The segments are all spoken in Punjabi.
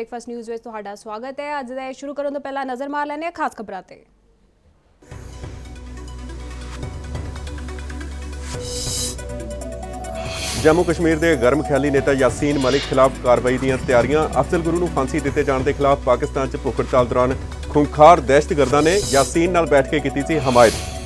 ਬ੍ਰੇਕਫਾਸਟ ਨਿਊਜ਼ ਵਿੱਚ ਤੁਹਾਡਾ ਸਵਾਗਤ ਹੈ ਅੱਜ ਦਾ ਸ਼ੁਰੂ ਕਰਨ ਤੋਂ ਪਹਿਲਾਂ ਨਜ਼ਰ ਮਾਰ ਲੈਂਦੇ ਹਾਂ ਖਾਸ ਖਬਰਾਂ ਤੇ ਜੰਮੂ ਕਸ਼ਮੀਰ ਦੇ ਗਰਮ ਖਿਆਲੀ ਨੇਤਾ ਯਾਸੀਨ ਮਲਿਕ ਖਿਲਾਫ ਕਾਰਵਾਈ ਦੀਆਂ ਤਿਆਰੀਆਂ ਅਫਸਲ ਗੁਰੂ ਨੂੰ ਫਾਂਸੀ ਦਿੱਤੇ ਜਾਣ ਦੇ ਖਿਲਾਫ ਪਾਕਿਸਤਾਨ 'ਚ ਭੁੱਖੜਤਾਲ ਦੌਰਾਨ ਖੁੰਖਾਰ ਦਹਿਸ਼ਤਗਰਦਾਂ ਨੇ ਯਾਸੀਨ ਨਾਲ ਬੈਠ ਕੇ ਕੀਤੀ ਸੀ ਹਮਾਇਤ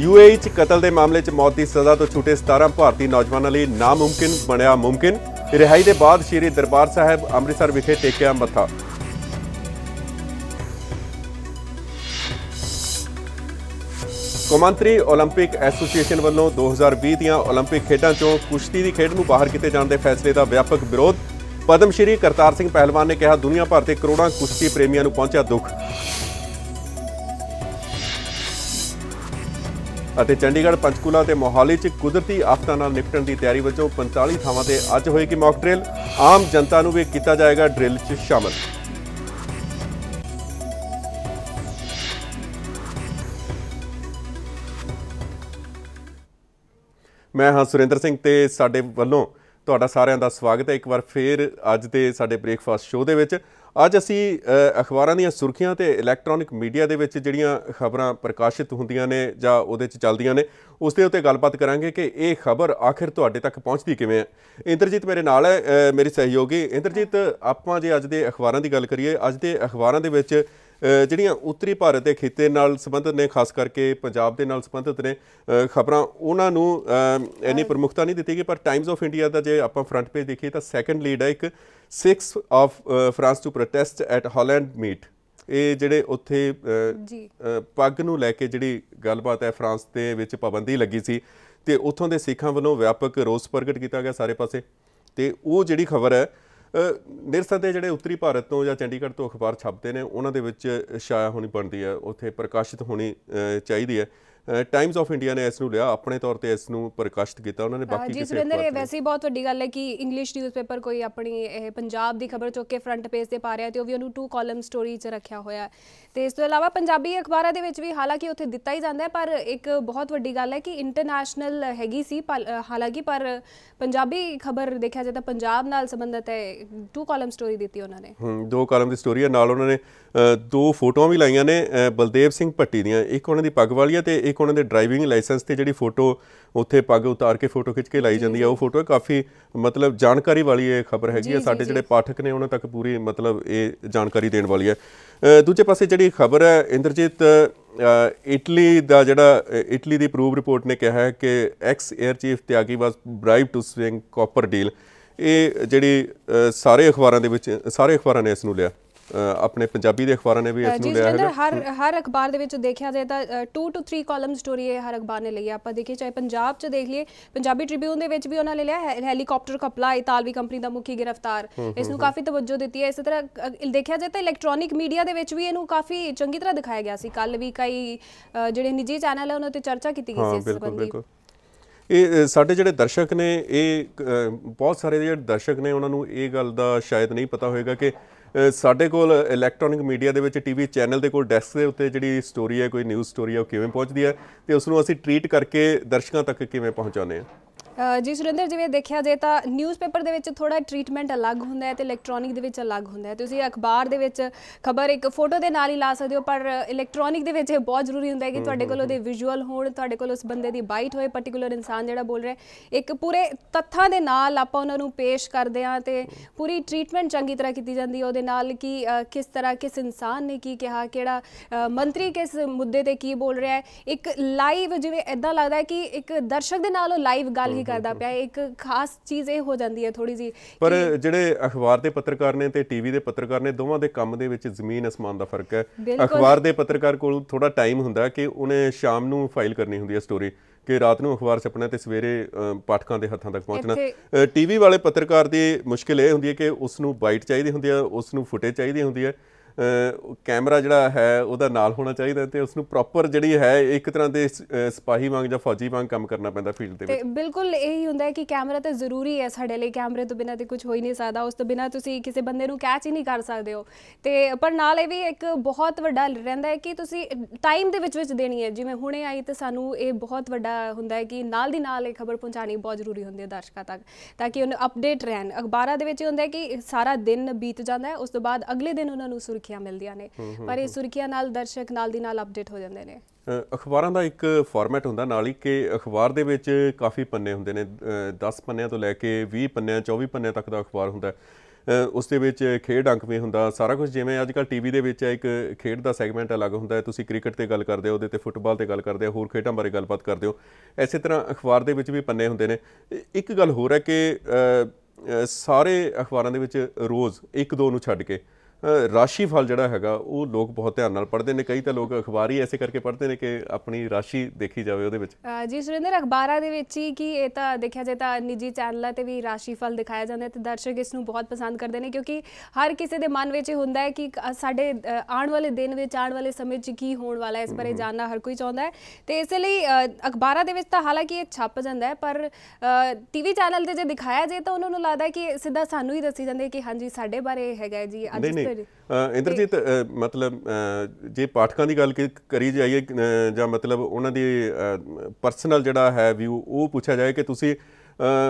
ਯੂਏਈ 'ਚ ਕਤਲ ਦੇ ਮਾਮਲੇ 'ਚ ਮੌਤ ਦੀ ਸਜ਼ਾ ਤੋਂ ਛੁੱਟੇ 17 ਭਾਰਤੀ ਨੌਜਵਾਨਾਂ ਲਈ ਨਾਮੁਮਕਿਨ ਬਣਿਆ ਮੁਮਕਿਨ ਰਿਹਾਈ ਦੇ ਬਾਅਦ ਸ਼੍ਰੀ ਦਰਬਾਰ ਸਾਹਿਬ ਅੰਮ੍ਰਿਤਸਰ ਵਿਖੇ ਟੇਕਿਆ ਮੱਥਾ ਕੌਮਾਂਤਰੀ 올림픽 ਐਸੋਸੀਏਸ਼ਨ ਵੱਲੋਂ 2020 ਦੀਆਂ 올림픽 ਖੇਡਾਂ 'ਚੋਂ ਕੁਸ਼ਤੀ ਦੀ ਖੇਡ ਨੂੰ ਬਾਹਰ ਕੀਤੇ ਜਾਣ ਦੇ ਫੈਸਲੇ ਦਾ ਵਿਆਪਕ ਵਿਰੋਧ ਪਦਮ ਸ਼੍ਰੀ ਕਰਤਾਰ ਸਿੰਘ ਪਹਿਲਵਾਨ ਨੇ ਕਿਹਾ ਦੁਨੀਆ ਭਰ ਦੇ ਕਰੋੜਾਂ ਕੁਸ਼ਤੀ ਪ੍ਰੇਮੀਆਂ ਨੂੰ ਪਹੁੰਚਿਆ ਦੁੱਖ ਅਤੇ ਚੰਡੀਗੜ੍ਹ ਪੰਚਕੂਲਾ ਤੇ ਮੋਹਾਲੀ 'ਚ ਕੁਦਰਤੀ ਆਫਤਾਂ ਨਾਲ ਨਿਪਟਣ ਦੀ ਤਿਆਰੀ ਵਜੋਂ 45 ਥਾਵਾਂ ਤੇ ਅੱਜ ਹੋਏਗੀ ਮੌਕ ਡ੍ਰਿਲ ਆਮ ਜਨਤਾ ਨੂੰ ਵੀ ਕੀਤਾ ਜਾਏਗਾ ਡ੍ਰਿਲ 'ਚ ਸ਼ਾਮਲ ਮੈਂ ਹਾਂ ਸੁਰਿੰਦਰ ਸਿੰਘ ਤੇ ਸਾਡੇ ਵੱਲੋਂ ਤੁਹਾਡਾ ਸਾਰਿਆਂ ਦਾ ਸਵਾਗਤ ਹੈ ਇੱਕ ਵਾਰ ਫੇਰ ਅੱਜ ਦੇ ਸਾਡੇ ਬ੍ਰੇਕਫਾਸਟ ਸ਼ੋਅ ਦੇ ਵਿੱਚ ਅੱਜ ਅਸੀਂ ਅਖਬਾਰਾਂ ਦੀਆਂ ਸੁਰਖੀਆਂ ਤੇ ਇਲੈਕਟ੍ਰੋਨਿਕ ਮੀਡੀਆ ਦੇ ਵਿੱਚ ਜਿਹੜੀਆਂ ਖਬਰਾਂ ਪ੍ਰਕਾਸ਼ਿਤ ਹੁੰਦੀਆਂ ਨੇ ਜਾਂ ਉਹਦੇ 'ਚ ਚੱਲਦੀਆਂ ਨੇ ਉਸ ਦੇ ਉੱਤੇ ਗੱਲਬਾਤ ਕਰਾਂਗੇ ਕਿ ਇਹ ਖਬਰ ਆਖਿਰ ਤੁਹਾਡੇ ਤੱਕ ਪਹੁੰਚਦੀ ਕਿਵੇਂ ਹੈ ਇੰਦਰਜੀਤ ਮੇਰੇ ਨਾਲ ਹੈ ਮੇਰੀ ਸਹਿਯੋਗੀ ਇੰਦਰਜੀਤ ਆਪਾਂ ਜੇ ਅੱਜ ਦੇ ਅਖਬਾਰਾਂ ਦੀ ਗੱਲ ਕਰੀਏ ਅੱਜ ਦੇ ਅਖਬਾਰਾਂ ਦੇ ਵਿੱਚ ਜਿਹੜੀਆਂ ਉੱਤਰੀ ਭਾਰਤ ਦੇ ਖੇਤੇ ਨਾਲ ਸੰਬੰਧਿਤ ਨੇ ਖਾਸ ਕਰਕੇ ਪੰਜਾਬ ਦੇ ਨਾਲ ਸੰਬੰਧਿਤ ਨੇ ਖਬਰਾਂ ਉਹਨਾਂ ਨੂੰ ਇੰਨੀ ਪ੍ਰਮੁਖਤਾ ਨਹੀਂ ਦਿੱਤੀ ਗਈ ਪਰ ਟਾਈਮਸ ਆਫ ਇੰਡੀਆ ਦਾ ਜੇ ਆਪਾਂ ਫਰੰਟ ਪੇਜ ਦੇਖੀਏ ਤਾਂ ਸੈਕੰਡ ਲੀਡ ਹੈ ਇੱਕ Sikhs of France to protest at Holland meet ਇਹ ਜਿਹੜੇ ਉੱਥੇ ਪੱਗ ਨੂੰ ਲੈ ਕੇ ਜਿਹੜੀ ਗੱਲਬਾਤ ਹੈ ਫਰਾਂਸ ਦੇ ਵਿੱਚ ਪਾਬੰਦੀ ਲੱਗੀ ਸੀ ਤੇ ਉੱਥੋਂ ਦੇ ਸਿੱਖਾਂ ਵੱਲੋਂ ਵਿਆਪਕ ਰੋਸ ਪ੍ਰਗਟ ਕੀਤਾ ਗਿਆ ਸਾਰੇ ਪਾਸੇ ਤੇ ਉਹ ਜਿਹੜੀ ਖਬਰ ਹੈ ਨਿਰਸੰਦੇ ਜਿਹੜੇ ਉੱਤਰੀ ਭਾਰਤ ਤੋਂ ਜਾਂ ਚੰਡੀਗੜ੍ਹ ਤੋਂ ਅਖਬਾਰ ਛਾਪਦੇ ਨੇ ਉਹਨਾਂ ਦੇ ਵਿੱਚ ਛਾਇਆ ਹੋਣੀ ਬਣਦੀ ਹੈ ਉੱਥੇ ਪ੍ਰਕਾਸ਼ਿਤ ਹੋਣੀ ਚਾਹੀਦੀ ਹੈ ਟਾਈਮਸ ਆਫ ਇੰਡੀਆ ਨੇ ਇਸ ਨੂੰ ਲਿਆ ਆਪਣੇ ਤੌਰ ਤੇ ਇਸ ਨੂੰ ਪ੍ਰਕਾਸ਼ਿਤ ਕੀਤਾ ਉਹਨਾਂ ਨੇ ਬਾਕੀ ਜੀ ਸੁਰਿੰਦਰ ਇਹ ਵੈਸੇ ਹੀ ਬਹੁਤ ਵੱਡੀ ਗੱਲ ਹੈ ਕਿ ਇੰਗਲਿਸ਼ ਨਿਊਜ਼ਪੇਪਰ ਕੋਈ ਆਪਣੀ ਇਹ ਪੰਜਾਬ ਦੀ ਖਬਰ ਚੁੱਕ ਕੇ ਫਰੰਟ ਪੇਜ ਤੇ ਪਾ ਰਿਹਾ ਤੇ ਉਹ ਵੀ ਉਹਨੂੰ ਟੂ ਕਾਲਮ ਸਟੋਰੀ 'ਚ ਰੱਖਿਆ ਹੋਇਆ ਤੇ ਇਸ ਤੋਂ ਇਲਾਵਾ ਪੰਜਾਬੀ ਅਖਬਾਰਾਂ ਦੇ ਵਿੱਚ ਵੀ ਹਾਲਾਂਕਿ ਉੱਥੇ ਦਿੱਤਾ ਹੀ ਜਾਂਦਾ ਹੈ ਪਰ ਇੱਕ ਬਹੁਤ ਵੱਡੀ ਗੱਲ ਹੈ ਕਿ ਇੰਟਰਨੈਸ਼ਨਲ ਹੈਗੀ ਸੀ ਹਾਲਾਂਕਿ ਪਰ ਪੰਜਾਬੀ ਖਬਰ ਦੇਖਿਆ ਜਾਂਦਾ ਤਾਂ ਪੰਜਾਬ ਨਾਲ ਸੰਬੰਧਿਤ ਹੈ ਟੂ ਕਾਲਮ ਸਟੋਰੀ ਦਿੱਤੀ ਉਹਨਾਂ ਨੇ ਹੂੰ ਦੋ ਕਾਲਮ ਦੀ ਸਟੋਰੀ ਹੈ ਨਾਲ ਉਹਨਾਂ ਨੇ ਦੋ ਫੋਟੋਆਂ ਵੀ ਲਾਈਆਂ ਨੇ ਬਲਦੇਵ ਸਿੰਘ ਭੱਟੀ ਦੀਆਂ ਇੱਕ ਉਹਨਾਂ ਦੀ ਪੱਗ ਵਾਲੀ ਹੈ ਤੇ ਇੱਕ ਉਹਨਾਂ ਦੇ ਡਰਾਈਵਿੰਗ ਲਾਇਸੈਂਸ ਤੇ ਜਿਹੜੀ ਫੋਟੋ ਉੱਥੇ ਪੱਗ ਉਤਾਰ ਕੇ ਫੋਟੋ ਖਿੱਚ ਕੇ ਲਾਈ ਜਾਂਦੀ ਹੈ ਉਹ ਫੋਟੋ ਕਾਫੀ ਮਤਲਬ ਜਾਣਕਾਰੀ ਵਾਲੀ ਇਹ ਖਬਰ ਹੈਗੀ ਹੈ ਸਾਡੇ ਜਿਹੜੇ ਪਾਠਕ ਨੇ ਉਹਨਾਂ ਤੱਕ ਪੂਰੀ ਮਤਲਬ ਇਹ ਜਾਣਕਾਰੀ ਦੇਣ ਵਾਲੀ ਹੈ ਦੂਜੇ ਪਾਸੇ ਜਿਹੜੀ ਖਬਰ ਹੈ ਇੰਦਰਜੀਤ ਇਟਲੀ ਦਾ ਜਿਹੜਾ ਇਟਲੀ ਦੀ ਪ੍ਰੂਵ ਰਿਪੋਰਟ ਨੇ ਕਿਹਾ ਹੈ ਕਿ ex air chief Tyagi was bribe to swing copter deal ਇਹ ਜਿਹੜੀ ਸਾਰੇ ਅਖਬਾਰਾਂ ਦੇ ਵਿੱਚ ਸਾਰੇ ਅਖਬਾਰਾਂ ਨੇ ਇਸ ਨੂੰ ਲਿਆ ਆਪਣੇ ਪੰਜਾਬੀ ਦੇ ਅਖਬਾਰਾਂ ਨੇ ਵੀ ਇਸ ਨੂੰ ਲਿਆ ਹੈ ਹਰ ਹਰ ਅਖਬਾਰ ਦੇ ਵਿੱਚ ਦੇਖਿਆ ਜਾਏ ਤਾਂ 2 ਟੂ 3 ਕਾਲਮ ਸਟੋਰੀ ਹੈ ਹਰ ਅਖਬਾਰ ਨੇ ਲਈ ਆਪਾਂ ਦੇਖੀਏ ਚਾਹੇ ਪੰਜਾਬ 'ਚ ਦੇਖ ਲਈਏ ਪੰਜਾਬੀ ਟ੍ਰਿਬਿਊਨ ਦੇ ਵਿੱਚ ਵੀ ਉਹਨਾਂ ਨੇ ਲਿਆ ਹੈਲੀਕਾਪਟਰ ਕਪਲਾ ਇਤਾਲਵੀ ਕੰਪਨੀ ਦਾ ਮੁਖੀ ਗ੍ਰਿਫਤਾਰ ਇਸ ਨੂੰ ਕਾਫੀ ਤਵੱਜੋ ਦਿੱਤੀ ਹੈ ਇਸੇ ਤਰ੍ਹਾਂ ਦੇਖਿਆ ਜਾਏ ਤਾਂ ਇਲੈਕਟ੍ਰੋਨਿਕ ਮੀਡੀਆ ਦੇ ਵਿੱਚ ਵੀ ਇਹਨੂੰ ਕਾਫੀ ਚੰਗੀ ਤਰ੍ਹਾਂ ਦਿਖਾਇਆ ਗਿਆ ਸੀ ਕੱਲ ਵੀ ਕਈ ਜਿਹੜੇ ਨਿੱਜੀ ਚੈਨਲ ਹੈ ਉਹਨਾਂ ਤੇ ਚਰਚਾ ਕੀਤੀ ਗਈ ਸੀ ਇਸ ਸੰਬੰਧੀ ਇਹ ਸਾਡੇ ਜਿਹੜੇ ਦਰਸ਼ਕ ਨੇ ਇਹ ਬਹੁਤ ਸਾਰੇ ਜਿਹੜੇ ਦਰਸ਼ਕ ਨੇ ਉਹਨਾਂ ਨੂੰ ਇਹ ਗੱਲ ਦਾ ਸ਼ਾਇਦ ਨਹੀਂ ਪਤਾ ਹੋਵੇਗਾ ਕਿ ਸਾਡੇ ਕੋਲ ਇਲੈਕਟ੍ਰੋਨਿਕ ਮੀਡੀਆ ਦੇ ਵਿੱਚ ਟੀਵੀ ਚੈਨਲ ਦੇ ਕੋਲ ਡੈਸਕ ਦੇ ਉੱਤੇ ਜਿਹੜੀ ਸਟੋਰੀ ਹੈ ਕੋਈ ਨਿਊਜ਼ ਸਟੋਰੀ ਹੈ ਉਹ ਕਿਵੇਂ ਪਹੁੰਚਦੀ ਹੈ ਤੇ ਉਸ ਨੂੰ ਅਸੀਂ ਟ੍ਰੀਟ ਕਰਕੇ ਦਰਸ਼ਕਾਂ ਤੱਕ ਕਿਵੇਂ ਪਹੁੰਚਾਉਂਦੇ ਹਾਂ ਜੀ ਸੁਰਿੰਦਰ ਜਿਵੇਂ ਦੇਖਿਆ ਜੇ ਤਾਂ ਨਿਊਜ਼ਪੇਪਰ ਦੇ ਵਿੱਚ ਥੋੜਾ ਟ੍ਰੀਟਮੈਂਟ ਅਲੱਗ ਹੁੰਦਾ ਹੈ ਤੇ ਇਲੈਕਟ੍ਰੋਨਿਕ ਦੇ ਵਿੱਚ ਅਲੱਗ ਹੁੰਦਾ ਹੈ ਤੁਸੀਂ ਅਖਬਾਰ ਦੇ ਵਿੱਚ ਖਬਰ ਇੱਕ ਫੋਟੋ ਦੇ ਨਾਲ ਹੀ ਲਾ ਸਕਦੇ ਹੋ ਪਰ ਇਲੈਕਟ੍ਰੋਨਿਕ ਦੇ ਵਿੱਚ ਇਹ ਬਹੁਤ ਜ਼ਰੂਰੀ ਹੁੰਦਾ ਹੈ ਕਿ ਤੁਹਾਡੇ ਕੋਲ ਉਹਦੇ ਵਿਜ਼ੂਅਲ ਹੋਣ ਤੁਹਾਡੇ ਕੋਲ ਉਸ ਬੰਦੇ ਦੀ ਬਾਈਟ ਹੋਏ ਪਾਰਟਿਕੂਲਰ ਇਨਸਾਨ ਜਿਹੜਾ ਬੋਲ ਰਿਹਾ ਇੱਕ ਪੂਰੇ ਤੱਥਾਂ ਦੇ ਨਾਲ ਆਪਾਂ ਉਹਨਾਂ ਨੂੰ ਪੇਸ਼ ਕਰਦੇ ਹਾਂ ਤੇ ਪੂਰੀ ਟ੍ਰੀਟਮੈਂਟ ਚੰਗੀ ਤਰ੍ਹਾਂ ਕੀਤੀ ਜਾਂਦੀ ਹੈ ਉਹਦੇ ਨਾਲ ਕਿ ਕਿਸ ਤਰ੍ਹਾਂ ਕਿਸ ਇਨਸਾਨ ਨੇ ਕੀ ਕਿਹਾ ਕਿਹੜਾ ਮੰਤਰੀ ਕਿਸ ਮੁੱਦੇ ਤੇ ਕੀ ਬੋਲ ਰਿਹਾ ਹੈ ਇੱਕ ਲਾਈਵ ਜਿਵੇਂ ਇਦਾਂ ਲੱਗਦਾ ਹੈ ਕਿ ਇੱਕ ਦਰਸ਼ਕ ਦੇ ਨਾਲ ਉਹ ਲਾਈਵ ਗੱਲ ਹੀ ਕਰਦਾ ਪਿਆ ਇੱਕ ਖਾਸ ਚੀਜ਼ ਇਹ ਹੋ ਜਾਂਦੀ ਹੈ ਥੋੜੀ ਜੀ ਪਰ ਜਿਹੜੇ ਅਖਬਾਰ ਦੇ ਪੱਤਰਕਾਰ ਨੇ ਤੇ ਟੀਵੀ ਦੇ ਪੱਤਰਕਾਰ ਨੇ ਦੋਵਾਂ ਦੇ ਕੰਮ ਦੇ ਵਿੱਚ ਜ਼ਮੀਨ ਅਸਮਾਨ ਦਾ ਫਰਕ ਹੈ ਅਖਬਾਰ ਦੇ ਪੱਤਰਕਾਰ ਕੋਲ ਥੋੜਾ ਟਾਈਮ ਹੁੰਦਾ ਕਿ ਉਹਨੇ ਸ਼ਾਮ ਨੂੰ ਫਾਈਲ ਕਰਨੀ ਹੁੰਦੀ ਹੈ ਸਟੋਰੀ ਕਿ ਰਾਤ ਨੂੰ ਅਖਬਾਰ ਛਪਣਾ ਤੇ ਸਵੇਰੇ ਪਾਠਕਾਂ ਦੇ ਹੱਥਾਂ ਤੱਕ ਪਹੁੰਚਣਾ ਟੀਵੀ ਵਾਲੇ ਪੱਤਰਕਾਰ ਦੀ ਮੁਸ਼ਕਲ ਇਹ ਹੁੰਦੀ ਹੈ ਕਿ ਉਸ ਨੂੰ ਬਾਈਟ ਚਾਹੀਦੀ ਹੁੰਦੀ ਹੈ ਉਸ ਨੂੰ ਫੁਟੇਜ ਚਾਹੀਦੀ ਹੁੰਦੀ ਹੈ ਕੈਮਰਾ ਜਿਹੜਾ ਹੈ ਉਹਦਾ ਨਾਲ ਹੋਣਾ ਚਾਹੀਦਾ ਤੇ ਉਸ ਨੂੰ ਪ੍ਰੋਪਰ ਜਿਹੜੀ ਹੈ ਇੱਕ ਤਰ੍ਹਾਂ ਦੇ ਸਿਪਾਹੀ ਵਾਂਗ ਜਾਂ ਫੌਜੀ ਵਾਂਗ ਕੰਮ ਕਰਨਾ ਪੈਂਦਾ ਫੀਲਡ ਦੇ ਵਿੱਚ ਬਿਲਕੁਲ ਇਹੀ ਹੁੰਦਾ ਹੈ ਕਿ ਕੈਮਰਾ ਤਾਂ ਜ਼ਰੂਰੀ ਹੈ ਸਾਡੇ ਲਈ ਕੈਮਰੇ ਤੋਂ ਬਿਨਾਂ ਤੇ ਕੁਝ ਹੋ ਹੀ ਨਹੀਂ ਸਕਦਾ ਉਸ ਤੋਂ ਬਿਨਾਂ ਤੁਸੀਂ ਕਿਸੇ ਬੰਦੇ ਨੂੰ ਕੈਚ ਹੀ ਨਹੀਂ ਕਰ ਸਕਦੇ ਹੋ ਤੇ ਪਰ ਨਾਲ ਇਹ ਵੀ ਇੱਕ ਬਹੁਤ ਵੱਡਾ ਰਹਿੰਦਾ ਹੈ ਕਿ ਤੁਸੀਂ ਟਾਈਮ ਦੇ ਵਿੱਚ ਵਿੱਚ ਦੇਣੀ ਹੈ ਜਿਵੇਂ ਹੁਣੇ ਆਈ ਤੇ ਸਾਨੂੰ ਇਹ ਬਹੁਤ ਵੱਡਾ ਹੁੰਦਾ ਹੈ ਕਿ ਨਾਲ ਦੀ ਨਾਲ ਇਹ ਖਬਰ ਪਹੁੰਚਾਣੀ ਬਹੁਤ ਜ਼ਰੂਰੀ ਹੁੰਦੀ ਹੈ ਦਰਸ਼ਕਾਂ ਤੱਕ ਤਾਂ ਕਿ ਉਹਨਾਂ ਅਪਡੇਟ ਰਹਿਣ ਅਖਬਾਰਾਂ ਦੇ ਵਿੱਚ ਹੁੰਦਾ ਹੈ ਕਿ ਸਾਰਾ ਦਿਨ ਬੀਤ ਜਾਂਦਾ ਹੈ ਉਸ ਤੋਂ ਬਾਅਦ ਅਗਲੇ ਦਿਨ ਉਹਨਾਂ ਨੂੰ ਸੁਰਖੀਆਂ ਮਿਲਦੀਆਂ ਨੇ ਪਰ ਇਹ ਸੁਰਖੀਆਂ ਨਾਲ ਦਰਸ਼ਕ ਨਾਲ ਦੀ ਨਾਲ ਅਪਡੇਟ ਹੋ ਜਾਂਦੇ ਨੇ ਅਖਬਾਰਾਂ ਦਾ ਇੱਕ ਫਾਰਮੈਟ ਹੁੰਦਾ ਨਾਲ ਹੀ ਕਿ ਅਖਬਾਰ ਦੇ ਵਿੱਚ ਕਾਫੀ ਪੰਨੇ ਹੁੰਦੇ ਨੇ 10 ਪੰਨਿਆਂ ਤੋਂ ਲੈ ਕੇ 20 ਪੰਨਿਆਂ 24 ਪੰਨਿਆਂ ਤੱਕ ਦਾ ਅਖਬਾਰ ਹੁੰਦਾ ਉਸ ਦੇ ਵਿੱਚ ਖੇਡ ਅੰਕ ਵੀ ਹੁੰਦਾ ਸਾਰਾ ਕੁਝ ਜਿਵੇਂ ਅੱਜ ਕੱਲ ਟੀਵੀ ਦੇ ਵਿੱਚ ਇੱਕ ਖੇਡ ਦਾ ਸੈਗਮੈਂਟ ਅਲੱਗ ਹੁੰਦਾ ਹੈ ਤੁਸੀਂ ਕ੍ਰਿਕਟ ਤੇ ਗੱਲ ਕਰਦੇ ਹੋ ਉਹਦੇ ਤੇ ਫੁੱਟਬਾਲ ਤੇ ਗੱਲ ਕਰਦੇ ਹੋ ਹੋਰ ਖੇਡਾਂ ਬਾਰੇ ਗੱਲਬਾਤ ਕਰਦੇ ਹੋ ਐਸੇ ਤਰ੍ਹਾਂ ਅਖਬਾਰ ਦੇ ਵਿੱਚ ਵੀ ਪੰਨੇ ਹੁੰਦੇ ਨੇ ਇੱਕ ਗੱਲ ਹੋਰ ਹੈ ਕਿ ਸਾਰੇ ਅਖਬਾਰਾਂ ਦੇ ਵਿੱਚ ਰੋਜ਼ ਇੱਕ ਦੋ ਨੂੰ ਛੱਡ ਕੇ ਰਾਸ਼ੀ ਫਲ ਜਿਹੜਾ ਹੈਗਾ ਉਹ ਲੋਕ ਬਹੁਤ ਧਿਆਨ ਨਾਲ ਪੜ੍ਹਦੇ ਨੇ ਕਈ ਤਾਂ ਲੋਕ ਅਖਬਾਰ ਹੀ ਐਸੇ ਕਰਕੇ ਪੜ੍ਹਦੇ ਨੇ ਕਿ ਆਪਣੀ ਰਾਸ਼ੀ ਦੇਖੀ ਜਾਵੇ ਉਹਦੇ ਵਿੱਚ ਜੀ ਸੁਰਿੰਦਰ ਅਖਬਾਰਾਂ ਦੇ ਵਿੱਚ ਹੀ ਕਿ ਇਹ ਤਾਂ ਦੇਖਿਆ ਜਾਏ ਤਾਂ ਨਿੱਜੀ ਚੈਨਲਾਂ ਤੇ ਵੀ ਰਾਸ਼ੀ ਫਲ ਦਿਖਾਇਆ ਜਾਂਦਾ ਤੇ ਦਰਸ਼ਕ ਇਸ ਨੂੰ ਬਹੁਤ ਪਸੰਦ ਕਰਦੇ ਨੇ ਕਿਉਂਕਿ ਹਰ ਕਿਸੇ ਦੇ ਮਨ ਵਿੱਚ ਇਹ ਹੁੰਦਾ ਹੈ ਕਿ ਸਾਡੇ ਆਉਣ ਵਾਲੇ ਦਿਨ ਵਿੱਚ ਆਉਣ ਵਾਲੇ ਸਮੇਂ 'ਚ ਕੀ ਹੋਣ ਵਾਲਾ ਹੈ ਇਸ ਬਾਰੇ ਜਾਣਨਾ ਹਰ ਕੋਈ ਚਾਹੁੰਦਾ ਹੈ ਤੇ ਇਸ ਲਈ ਅਖਬਾਰਾਂ ਦੇ ਵਿੱਚ ਤਾਂ ਹਾਲਾਂਕਿ ਇਹ ਛਪ ਜਾਂਦਾ ਹੈ ਪਰ ਟੀਵੀ ਚੈਨਲ ਤੇ ਜੇ ਦਿਖਾਇਆ ਜਾਏ ਤਾਂ ਉਹਨਾਂ ਨੂੰ ਲੱਗਦਾ ਕਿ ਸਿੱਧਾ ਸਾਨੂੰ ਹੀ ਦੱਸੀ ਜਾਂਦੇ ਕਿ ਹਾਂਜੀ ਸਾਡੇ ਬਾਰੇ ਹੈਗਾ ਜੀ ਅੱਜ ਇੰਦਰਜੀਤ ਮਤਲਬ ਜੇ ਪਾਠਕਾਂ ਦੀ ਗੱਲ ਕਰੀ ਜਾਈਏ ਜਾਂ ਮਤਲਬ ਉਹਨਾਂ ਦੀ ਪਰਸਨਲ ਜਿਹੜਾ ਹੈ ਵਿਊ ਉਹ ਪੁੱਛਿਆ ਜਾਏ ਕਿ ਤੁਸੀਂ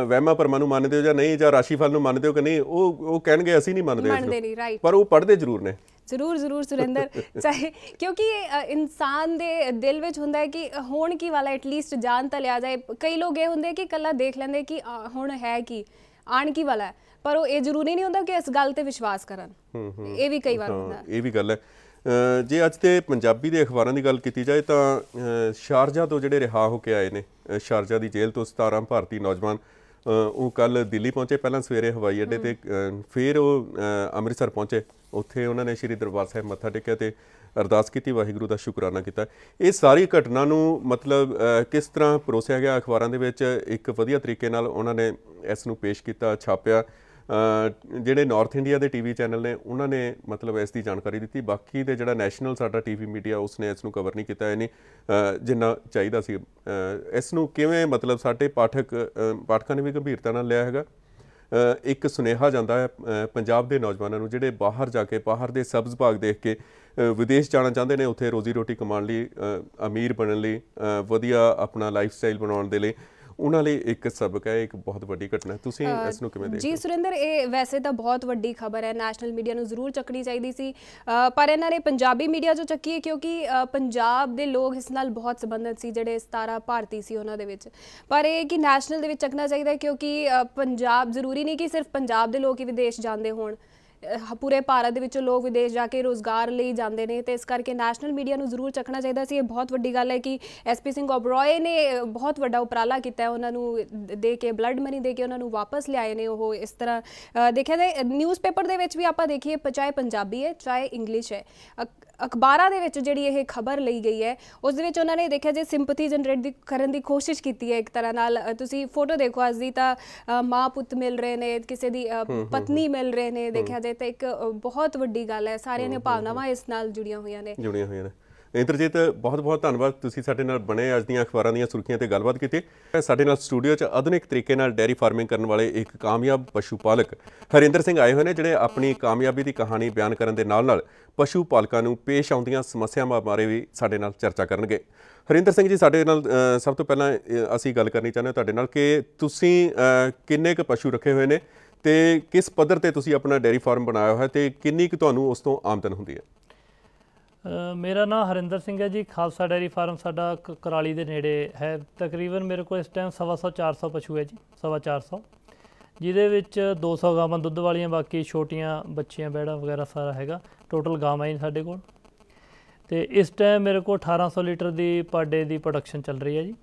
ਵਹਿਮਾ ਪਰਮਾ ਨੂੰ ਮੰਨਦੇ ਹੋ ਜਾਂ ਨਹੀਂ ਜਾਂ ਰਾਸ਼ੀਫਲ ਨੂੰ ਮੰਨਦੇ ਹੋ ਕਿ ਨਹੀਂ ਉਹ ਉਹ ਕਹਿਣਗੇ ਅਸੀਂ ਨਹੀਂ ਮੰਨਦੇ ਮੰਨਦੇ ਨਹੀਂ ਰਾਈਟ ਪਰ ਉਹ ਪੜਦੇ ਜ਼ਰੂਰ ਨੇ ਜ਼ਰੂਰ ਜ਼ਰੂਰ ਸੁਰਿੰਦਰ ਚਾਹੇ ਕਿਉਂਕਿ ਇਨਸਾਨ ਦੇ ਦਿਲ ਵਿੱਚ ਹੁੰਦਾ ਹੈ ਕਿ ਹੋਣ ਕੀ ਵਾਲਾ ਐਟਲੀਸਟ ਜਾਣ ਤਾਂ ਲਿਆ ਜਾਏ ਕਈ ਲੋਕ ਇਹ ਹੁੰਦੇ ਕਿ ਕੱਲਾ ਦੇਖ ਲੈਂਦੇ ਕਿ ਹੁਣ ਹੈ ਕੀ ਆਣ ਕੀ ਵਾਲਾ ਹੈ ਪਰ ਉਹ ਇਹ ਜ਼ਰੂਰੀ ਨਹੀਂ ਹੁੰਦਾ ਕਿ ਇਸ ਗੱਲ ਤੇ ਵਿਸ਼ਵਾਸ ਕਰਨ ਇਹ ਵੀ ਕਈ ਵਾਰ ਹੁੰਦਾ ਇਹ ਵੀ ਗੱਲ ਹੈ ਜੇ ਅੱਜ ਤੇ ਪੰਜਾਬੀ ਦੇ ਅਖਬਾਰਾਂ ਦੀ ਗੱਲ ਕੀਤੀ ਜਾਏ ਤਾਂ ਸ਼ਾਰਜਾ ਤੋਂ ਜਿਹੜੇ ਰਿਹਾ ਹੋ ਕੇ ਆਏ ਨੇ ਸ਼ਾਰਜਾ ਦੀ ਜੇਲ੍ਹ ਤੋਂ 17 ਭਾਰਤੀ ਨੌਜਵਾਨ ਉਹ ਕੱਲ ਦਿੱਲੀ ਪਹੁੰਚੇ ਪਹਿਲਾਂ ਸਵੇਰੇ ਹਵਾਈ ਅੱਡੇ ਤੇ ਫਿਰ ਉਹ ਅੰਮ੍ਰਿਤਸਰ ਪਹੁੰਚੇ ਉੱਥੇ ਉਹਨਾਂ ਨੇ ਸ਼੍ਰੀ ਦਰਬਾਰ ਸਾਹਿਬ ਮੱਥਾ ਟੇਕਿਆ ਤੇ ਅਰਦਾਸ ਕੀਤੀ ਵਾਹਿਗੁਰੂ ਦਾ ਸ਼ੁਕਰਾਨਾ ਕੀਤਾ ਇਹ ਸਾਰੀ ਘਟਨਾ ਨੂੰ ਮਤਲਬ ਕਿਸ ਤਰ੍ਹਾਂ ਪਰੋਸਿਆ ਗਿਆ ਅਖਬਾਰਾਂ ਦੇ ਵਿੱਚ ਇੱਕ ਵਧੀਆ ਤਰੀਕੇ ਨਾਲ ਉਹਨਾਂ ਨੇ ਇਸ ਨੂੰ ਪੇਸ਼ ਕੀਤਾ ਛਾਪਿਆ ਜਿਹੜੇ ਨਾਰਥ ਇੰਡੀਆ ਦੇ ਟੀਵੀ ਚੈਨਲ ਨੇ ਉਹਨਾਂ ਨੇ ਮਤਲਬ ਇਸ ਦੀ ਜਾਣਕਾਰੀ ਦਿੱਤੀ ਬਾਕੀ ਦੇ ਜਿਹੜਾ ਨੈਸ਼ਨਲ ਸਾਡਾ ਟੀਵੀ ਮੀਡੀਆ ਉਸ ਨੇ ਇਸ ਨੂੰ ਕਵਰ ਨਹੀਂ ਕੀਤਾ ਇਹਨੇ ਜਿੰਨਾ ਚਾਹੀਦਾ ਸੀ ਇਸ ਨੂੰ ਕਿਵੇਂ ਮਤਲਬ ਸਾਡੇ ਪਾਠਕ ਪਾਠਕਾਂ ਨੇ ਵੀ ਗੰਭੀਰਤਾ ਨਾਲ ਲਿਆ ਹੈਗਾ ਇੱਕ ਸੁਨੇਹਾ ਜਾਂਦਾ ਹੈ ਪੰਜਾਬ ਦੇ ਨੌਜਵਾਨਾਂ ਨੂੰ ਜਿਹੜੇ ਬਾਹਰ ਜਾ ਕੇ ਬਾਹਰ ਦੇ ਸਬਜ਼ ਭਾਗ ਦੇਖ ਕੇ ਵਿਦੇਸ਼ ਜਾਣਾ ਚਾਹੁੰਦੇ ਨੇ ਉੱਥੇ ਰੋਜ਼ੀ ਰੋਟੀ ਕਮਾਉਣ ਲਈ ਅਮੀਰ ਬਣਨ ਲਈ ਵਧੀਆ ਆਪਣਾ ਲਾਈਫ ਸਟਾਈਲ ਬਣਾਉਣ ਦੇ ਲਈ ਉਹਨਾਂ ਲਈ ਇੱਕ ਸਬਕ ਹੈ ਇੱਕ ਬਹੁਤ ਵੱਡੀ ਘਟਨਾ ਤੁਸੀਂ ਇਸ ਨੂੰ ਕਿਵੇਂ ਦੇਖਦੇ ਹੋ ਜੀ ਸੁਰਿੰਦਰ ਇਹ ਵੈਸੇ ਤਾਂ ਬਹੁਤ ਵੱਡੀ ਖਬਰ ਹੈ ਨੈਸ਼ਨਲ ਮੀਡੀਆ ਨੂੰ ਜ਼ਰੂਰ ਚੱਕਣੀ ਚਾਹੀਦੀ ਸੀ ਪਰ ਇਹਨਾਂ ਨੇ ਪੰਜਾਬੀ ਮੀਡੀਆ ਜੋ ਚੱਕੀ ਹੈ ਕਿਉਂਕਿ ਪੰਜਾਬ ਦੇ ਲੋਕ ਇਸ ਨਾਲ ਬਹੁਤ ਸੰਬੰਧਿਤ ਸੀ ਜਿਹੜੇ 17 ਭਾਰਤੀ ਸੀ ਉਹਨਾਂ ਦੇ ਵਿੱਚ ਪਰ ਇਹ ਕਿ ਨੈਸ਼ਨਲ ਦੇ ਵਿੱਚ ਚੱਕਣਾ ਚਾਹੀਦਾ ਕਿਉਂਕਿ ਪੰਜਾਬ ਜ਼ਰੂਰੀ ਨਹੀਂ ਕਿ ਸਿਰਫ ਪੰਜਾਬ ਦੇ ਲੋਕ ਹੀ ਵਿਦੇਸ਼ ਜਾਂਦੇ ਹੋਣ ਪੂਰੇ ਭਾਰਤ ਦੇ ਵਿੱਚੋਂ ਲੋਕ ਵਿਦੇਸ਼ ਜਾ ਕੇ ਰੋਜ਼ਗਾਰ ਲਈ ਜਾਂਦੇ ਨੇ ਤੇ ਇਸ ਕਰਕੇ ਨੈਸ਼ਨਲ ਮੀਡੀਆ ਨੂੰ ਜ਼ਰੂਰ ਚੱਕਣਾ ਚਾਹੀਦਾ ਸੀ ਇਹ ਬਹੁਤ ਵੱਡੀ ਗੱਲ ਹੈ ਕਿ ਐਸਪੀ ਸਿੰਘ ਓਬਰਾਏ ਨੇ ਬਹੁਤ ਵੱਡਾ ਉਪਰਾਲਾ ਕੀਤਾ ਹੈ ਉਹਨਾਂ ਨੂੰ ਦੇ ਕੇ ਬਲੱਡ ਮਨੀ ਦੇ ਕੇ ਉਹਨਾਂ ਨੂੰ ਵਾਪਸ ਲਿਆਏ ਨੇ ਉਹ ਇਸ ਤਰ੍ਹਾਂ ਦੇਖਿਆ ਜਾਏ ਨਿਊਜ਼ਪੇਪਰ ਦੇ ਵਿੱਚ ਵੀ ਆਪਾਂ ਦੇਖੀਏ ਚਾਹੇ ਪੰਜਾਬੀ ਹੈ ਚਾਹੇ ਇੰਗਲਿਸ਼ ਹੈ ਅਖਬਾਰਾਂ ਦੇ ਵਿੱਚ ਜਿਹੜੀ ਇਹ ਖਬਰ ਲਈ ਗਈ ਹੈ ਉਸ ਦੇ ਵਿੱਚ ਉਹਨਾਂ ਨੇ ਦੇਖਿਆ ਜੇ ਸਿੰਪਥੀ ਜਨਰੇਟ ਕਰਨ ਦੀ ਕੋਸ਼ਿਸ਼ ਕੀਤੀ ਹੈ ਇੱਕ ਤਰ੍ਹਾਂ ਨਾਲ ਤੁਸੀਂ ਫੋਟੋ ਦੇਖੋ ਅੱਜ ਦੀ ਤਾਂ ਮਾਂ ਪੁੱਤ ਮਿਲ ਰਹੇ ਨੇ ਕਿਸੇ ਦੀ ਪਤਨੀ ਮਿਲ ਰਹੇ ਨੇ ਦੇਖਿਆ ਜੇ ਤਾਂ ਇੱਕ ਬਹੁਤ ਵੱਡੀ ਗੱਲ ਹੈ ਸਾਰਿਆਂ ਦੀਆਂ ਭਾਵਨਾਵਾਂ ਇਸ ਨਾਲ ਜੁੜੀਆਂ ਹੋਈਆਂ ਨੇ ਜੁੜੀਆਂ ਹੋਈਆਂ ਨੇ ਇੰਦਰਜੀਤ ਬਹੁਤ ਬਹੁਤ ਧੰਨਵਾਦ ਤੁਸੀਂ ਸਾਡੇ ਨਾਲ ਬਣੇ ਅੱਜ ਦੀਆਂ ਅਖਬਾਰਾਂ ਦੀਆਂ ਸੁਰਖੀਆਂ ਤੇ ਗੱਲਬਾਤ ਕੀਤੀ ਸਾਡੇ ਨਾਲ ਸਟੂਡੀਓ 'ਚ ਆਧੁਨਿਕ ਤਰੀਕੇ ਨਾਲ ਡੈਰੀ ਫਾਰਮਿੰਗ ਕਰਨ ਵਾਲੇ ਇੱਕ ਕਾਮਯਾਬ ਪਸ਼ੂ ਪਾਲਕ ਹਰਿੰਦਰ ਸਿੰਘ ਆਏ ਹੋਏ ਨੇ ਜਿਹੜੇ ਆਪਣੀ ਕਾਮਯਾਬੀ ਦੀ ਕਹਾਣੀ ਬਿਆਨ ਕਰਨ ਦੇ ਨਾਲ ਨਾਲ ਪਸ਼ੂ ਪਾਲਕਾਂ ਨੂੰ ਪੇਸ਼ ਆਉਂਦੀਆਂ ਸਮੱਸਿਆਵਾਂ ਬਾਰੇ ਵੀ ਸਾਡੇ ਨਾਲ ਚਰਚਾ ਕਰਨਗੇ ਹਰਿੰਦਰ ਸਿੰਘ ਜੀ ਸਾਡੇ ਨਾਲ ਸਭ ਤੋਂ ਪਹਿਲਾਂ ਅਸੀਂ ਗੱਲ ਕਰਨੀ ਚਾਹੁੰਦੇ ਹਾਂ ਤੁਹਾਡੇ ਨਾਲ ਕਿ ਤੁਸੀਂ ਕਿੰਨੇ ਕੁ ਪਸ਼ੂ ਰੱਖੇ ਹੋਏ ਨੇ ਤੇ ਕਿਸ ਪੱਧਰ ਤੇ ਤੁਸੀਂ ਆਪਣਾ ਡੈਰੀ ਫਾਰਮ ਬਣਾਇਆ ਹੋਇਆ ਤੇ ਕਿੰਨੀ ਕੁ ਤੁਹਾਨੂੰ ਉਸ ਤੋਂ ਆਮਦਨ ਹੁੰਦੀ ਹੈ ਮੇਰਾ ਨਾਮ ਹਰਿੰਦਰ ਸਿੰਘ ਹੈ ਜੀ ਖਾਲਸਾ ਡੈਰੀ ਫਾਰਮ ਸਾਡਾ ਕਰਾਲੀ ਦੇ ਨੇੜੇ ਹੈ ਤਕਰੀਬਨ ਮੇਰੇ ਕੋਲ ਇਸ ਟਾਈਮ 700 400 ਪਸ਼ੂ ਹੈ ਜੀ 400 ਜਿਹਦੇ ਵਿੱਚ 200 ਗਾਵਾਂ ਦੁੱਧ ਵਾਲੀਆਂ ਬਾਕੀ ਛੋਟੀਆਂ ਬੱਚੀਆਂ ਬੈੜਾ ਵਗੈਰਾ ਸਾਰਾ ਹੈਗਾ ਟੋਟਲ ਗਾਵਾਂ ਹੀ ਸਾਡੇ ਕੋਲ ਤੇ ਇਸ ਟਾਈਮ ਮੇਰੇ ਕੋਲ 1800 ਲੀਟਰ ਦੀ ਪਰ ਡੇ ਦੀ ਪ੍ਰੋਡਕਸ਼ਨ ਚੱਲ ਰਹੀ ਹੈ ਜੀ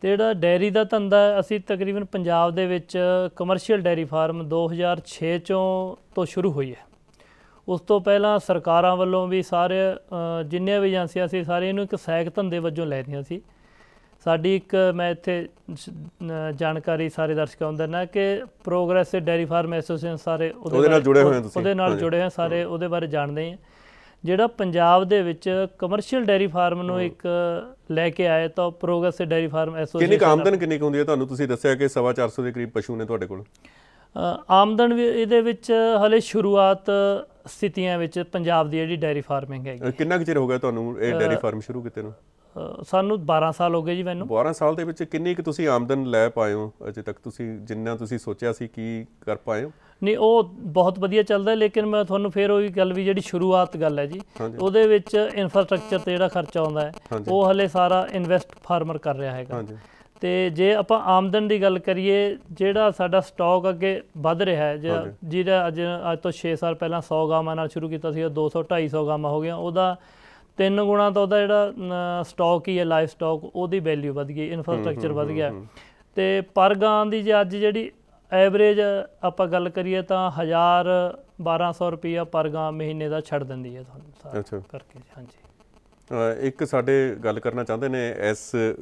ਤੇ ਜਿਹੜਾ ਡੈਰੀ ਦਾ ਧੰਦਾ ਅਸੀਂ ਤਕਰੀਬਨ ਪੰਜਾਬ ਦੇ ਵਿੱਚ ਕਮਰਸ਼ੀਅਲ ਡੈਰੀ ਫਾਰਮ 2006 ਚੋਂ ਤੋਂ ਸ਼ੁਰੂ ਹੋਈ ਹੈ ਉਸ ਤੋਂ ਪਹਿਲਾਂ ਸਰਕਾਰਾਂ ਵੱਲੋਂ ਵੀ ਸਾਰੇ ਜਿੰਨੇ ਵੀ ਏਜੰਸੀਆਂ ਸੀ ਸਾਰੇ ਇਹਨੂੰ ਇੱਕ ਸਹਾਇਕ ਧੰਦੇ ਵਜੋਂ ਲੈਦੀਆਂ ਸੀ ਸਾਡੀ ਇੱਕ ਮੈਂ ਇੱਥੇ ਜਾਣਕਾਰੀ ਸਾਰੇ ਦਰਸ਼ਕਾਂ ਨੂੰ ਦਿੰਦਾ ਕਿ ਪ੍ਰੋਗਰੈਸ ਡੈਰੀ ਫਾਰਮ ਐਸੋਸੀਏਸ਼ਨ ਸਾਰੇ ਉਹਦੇ ਨਾਲ ਜੁੜੇ ਹੋਏ ਤੁਸੀਂ ਉਹਦੇ ਨਾਲ ਜੁੜੇ ਹੋਏ ਸਾਰੇ ਉਹਦੇ ਬਾਰੇ ਜਾਣਦੇ ਆ ਜਿਹੜਾ ਪੰਜਾਬ ਦੇ ਵਿੱਚ ਕਮਰਸ਼ੀਅਲ ਡੈਰੀ ਫਾਰਮ ਨੂੰ ਇੱਕ ਲੈ ਕੇ ਆਏ ਤਾਂ ਪ੍ਰੋਗਰੈਸ ਡੈਰੀ ਫਾਰਮ ਐਸੋਸੀਏਸ਼ਨ ਕਿੰਨੀ ਆਮਦਨ ਕਿੰਨੀ ਹੁੰਦੀ ਹੈ ਤੁਹਾਨੂੰ ਤੁਸੀਂ ਦੱਸਿਆ ਕਿ 450 ਦੇ ਕਰੀਬ ਪਸ਼ੂ ਨੇ ਤੁਹਾਡੇ ਕੋਲ ਆਮਦਨ ਇਹਦੇ ਵਿੱਚ ਹਲੇ ਸ਼ੁਰੂਆਤ ਸਥਿਤੀਆਂ ਵਿੱਚ ਪੰਜਾਬ ਦੀ ਜਿਹੜੀ ਡੈਰੀ ਫਾਰਮਿੰਗ ਹੈਗੀ ਕਿੰਨਾ ਕੁ ਚਿਰ ਹੋ ਗਿਆ ਤੁਹਾਨੂੰ ਇਹ ਡੈਰੀ ਫਾਰਮ ਸ਼ੁਰੂ ਕੀਤੇ ਨੂੰ ਸਾਨੂੰ 12 ਸਾਲ ਹੋ ਗਏ ਜੀ ਮੈਨੂੰ 12 ਸਾਲ ਦੇ ਵਿੱਚ ਕਿੰਨੀ ਕਿ ਤੁਸੀਂ ਆਮਦਨ ਲੈ ਪਾਏ ਹੋ ਅਜੇ ਤੱਕ ਤੁਸੀਂ ਜਿੰਨਾ ਤੁਸੀਂ ਸੋਚਿਆ ਸੀ ਕੀ ਕਰ ਪਾਏ ਹੋ ਨਹੀਂ ਉਹ ਬਹੁਤ ਵਧੀਆ ਚੱਲਦਾ ਲੇਕਿਨ ਮੈਂ ਤੁਹਾਨੂੰ ਫੇਰ ਉਹੀ ਗੱਲ ਵੀ ਜਿਹੜੀ ਸ਼ੁਰੂਆਤ ਗੱਲ ਹੈ ਜੀ ਉਹਦੇ ਵਿੱਚ ਇਨਫਰਾਸਟ੍ਰਕਚਰ ਤੇ ਜਿਹੜਾ ਖਰਚਾ ਆਉਂਦਾ ਹੈ ਉਹ ਹਲੇ ਸਾਰਾ ਇਨਵੈਸਟ ਫਾਰਮਰ ਕਰ ਰਿਹਾ ਹੈਗਾ ਹਾਂਜੀ ਤੇ ਜੇ ਆਪਾਂ ਆਮਦਨ ਦੀ ਗੱਲ ਕਰੀਏ ਜਿਹੜਾ ਸਾਡਾ ਸਟਾਕ ਅੱਗੇ ਵੱਧ ਰਿਹਾ ਹੈ ਜਿਹੜਾ ਅੱਜ ਅੱਜ ਤੋਂ 6 ਸਾਲ ਪਹਿਲਾਂ 100 ਗਾਮਾਂ ਨਾਲ ਸ਼ੁਰੂ ਕੀਤਾ ਸੀ ਉਹ 200 250 ਗਾਮਾਂ ਹੋ ਗਿਆ ਉਹਦਾ ਤਿੰਨ ਗੁਣਾ ਤਾਂ ਉਹਦਾ ਜਿਹੜਾ ਸਟਾਕ ਹੀ ਹੈ ਲਾਈਫ ਸਟਾਕ ਉਹਦੀ ਵੈਲਿਊ ਵਧ ਗਈ ਇਨਫਰਾਸਟ੍ਰਕਚਰ ਵਧ ਗਿਆ ਤੇ ਪਰ ਗਾਂ ਦੀ ਜੇ ਅੱਜ ਜਿਹੜੀ ਐਵਰੇਜ ਆਪਾਂ ਗੱਲ ਕਰੀਏ ਤਾਂ 1000 1200 ਰੁਪਿਆ ਪਰ ਗਾਂ ਮਹੀਨੇ ਦਾ ਛੱਡ ਦਿੰਦੀ ਹੈ ਤੁਹਾਨੂੰ ਸਾਰਾ ਕਰਕੇ ਹਾਂਜੀ ਇੱਕ ਸਾਡੇ ਗੱਲ ਕਰਨਾ ਚਾਹੁੰਦੇ ਨੇ ਇਸ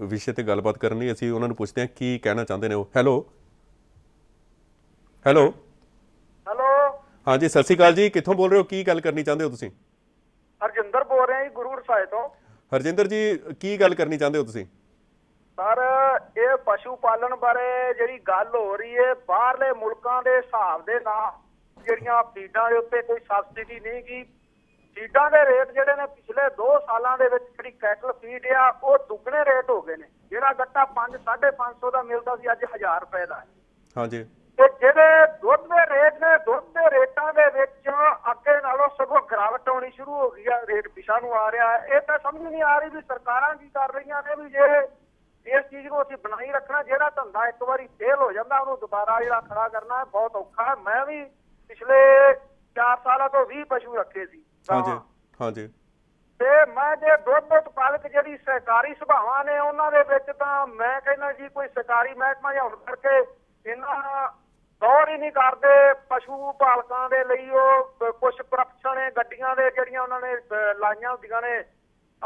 ਵਿਸ਼ੇ ਤੇ ਗੱਲਬਾਤ ਕਰਨ ਲਈ ਅਸੀਂ ਉਹਨਾਂ ਨੂੰ ਪੁੱਛਦੇ ਹਾਂ ਕੀ ਕਹਿਣਾ ਚਾਹੁੰਦੇ ਨੇ ਉਹ ਹੈਲੋ ਹੈਲੋ ਹੈਲੋ ਹਾਂਜੀ ਸਤਿ ਸ਼੍ਰੀ ਅਕਾਲ ਜੀ ਕਿੱਥੋਂ ਬੋਲ ਰਹੇ ਹੋ ਕੀ ਗੱਲ ਕਰਨੀ ਚਾਹੁੰਦੇ ਹੋ ਤੁਸੀਂ ਹਰਜਿੰਦਰ ਬੋਲ ਰਿਹਾ ਜੀ ਗੁਰੂ ਰਸਾਇ ਤੋਂ ਹਰਜਿੰਦਰ ਜੀ ਕੀ ਗੱਲ ਕਰਨੀ ਚਾਹੁੰਦੇ ਹੋ ਤੁਸੀਂ ਸਰ ਇਹ ਪਸ਼ੂ ਪਾਲਣ ਬਾਰੇ ਜਿਹੜੀ ਗੱਲ ਹੋ ਰਹੀ ਹੈ ਬਾਹਰਲੇ ਮੁਲਕਾਂ ਦੇ ਹਿਸਾਬ ਦੇ ਨਾਲ ਜਿਹੜੀਆਂ ਫੀਡਾਂ ਦੇ ਉੱਤੇ ਕੋਈ ਸਬਸਿਡੀ ਨਹੀਂ ਕੀ ਫੀਡਾਂ ਦੇ ਰੇਟ ਜਿਹੜੇ ਨੇ ਪਿਛਲੇ 2 ਸਾਲਾਂ ਦੇ ਵਿੱਚ ਜਿਹੜੀ ਕੈਟਲ ਫੀਡ ਆ ਉਹ ਦੁੱਗਣੇ ਰੇਟ ਹੋ ਗਏ ਨੇ ਜਿਹੜਾ ਗੱਟਾ 5 550 ਦਾ ਮਿਲਦਾ ਸੀ ਅੱਜ 1000 ਰੁਪਏ ਦਾ ਹਾਂਜੀ ਤੇ ਜਿਹੜੇ ਦੁੱਧ ਦੇ ਰੇਟ ਨੇ ਦੁੱਧ ਦੇ ਰੇਟਾਂ ਦੇ ਵਿੱਚ ਅੱਗੇ ਨਾਲੋਂ ਸਗੋਂ ਗਰਾਵਟ ਆਉਣੀ ਸ਼ੁਰੂ ਹੋ ਗਈ ਆ ਰੇਟ ਪਿਛਾ ਨੂੰ ਆ ਰਿਹਾ ਇਹ ਤਾਂ ਸਮਝ ਨਹੀਂ ਆ ਰਹੀ ਵੀ ਸਰਕਾਰਾਂ ਕੀ ਕਰ ਰਹੀਆਂ ਨੇ ਵੀ ਜੇ ਇਸ ਚੀਜ਼ ਨੂੰ ਅਸੀਂ ਬਣਾਈ ਰੱਖਣਾ ਜਿਹੜਾ ਧੰਦਾ ਇੱਕ ਵਾਰੀ ਫੇਲ ਹੋ ਜਾਂਦਾ ਉਹਨੂੰ ਦੁਬਾਰਾ ਜਿਹੜਾ ਖੜਾ ਕਰਨਾ ਬਹੁਤ ਔਖਾ ਮੈਂ ਵੀ ਪਿਛਲੇ 4 ਸਾਲਾਂ ਤੋਂ 20 ਪਸ਼ੂ ਰੱਖੇ ਸੀ ਹਾਂਜੀ ਹਾਂਜੀ ਤੇ ਮੈਂ ਜੇ ਦੁੱਧ ਉਤਪਾਦਕ ਜਿਹੜੀ ਸਹਿਕਾਰੀ ਸੁਭਾਵਾਂ ਨੇ ਉਹਨਾਂ ਦੇ ਵਿੱਚ ਤਾਂ ਮੈਂ ਕਹਿੰਦਾ ਜੀ ਕੋਈ ਸਰਕਾਰੀ ਮਹਿਕਮਾ ਜਾਂ ਹੁਣ ਕਰਕੇ ਇਹਨਾਂ ਗੌਰ ਹੀ ਨਹੀਂ ਕਰਦੇ ਪਸ਼ੂ ਪਾਲਕਾਂ ਦੇ ਲਈ ਉਹ ਕੁਝ ਪ੍ਰੋਫੈਸ਼ਨ ਗੱਡੀਆਂ ਦੇ ਜਿਹੜੀਆਂ ਉਹਨਾਂ ਨੇ ਲਾਈਆਂ ਹੁੰਦੀਆਂ ਨੇ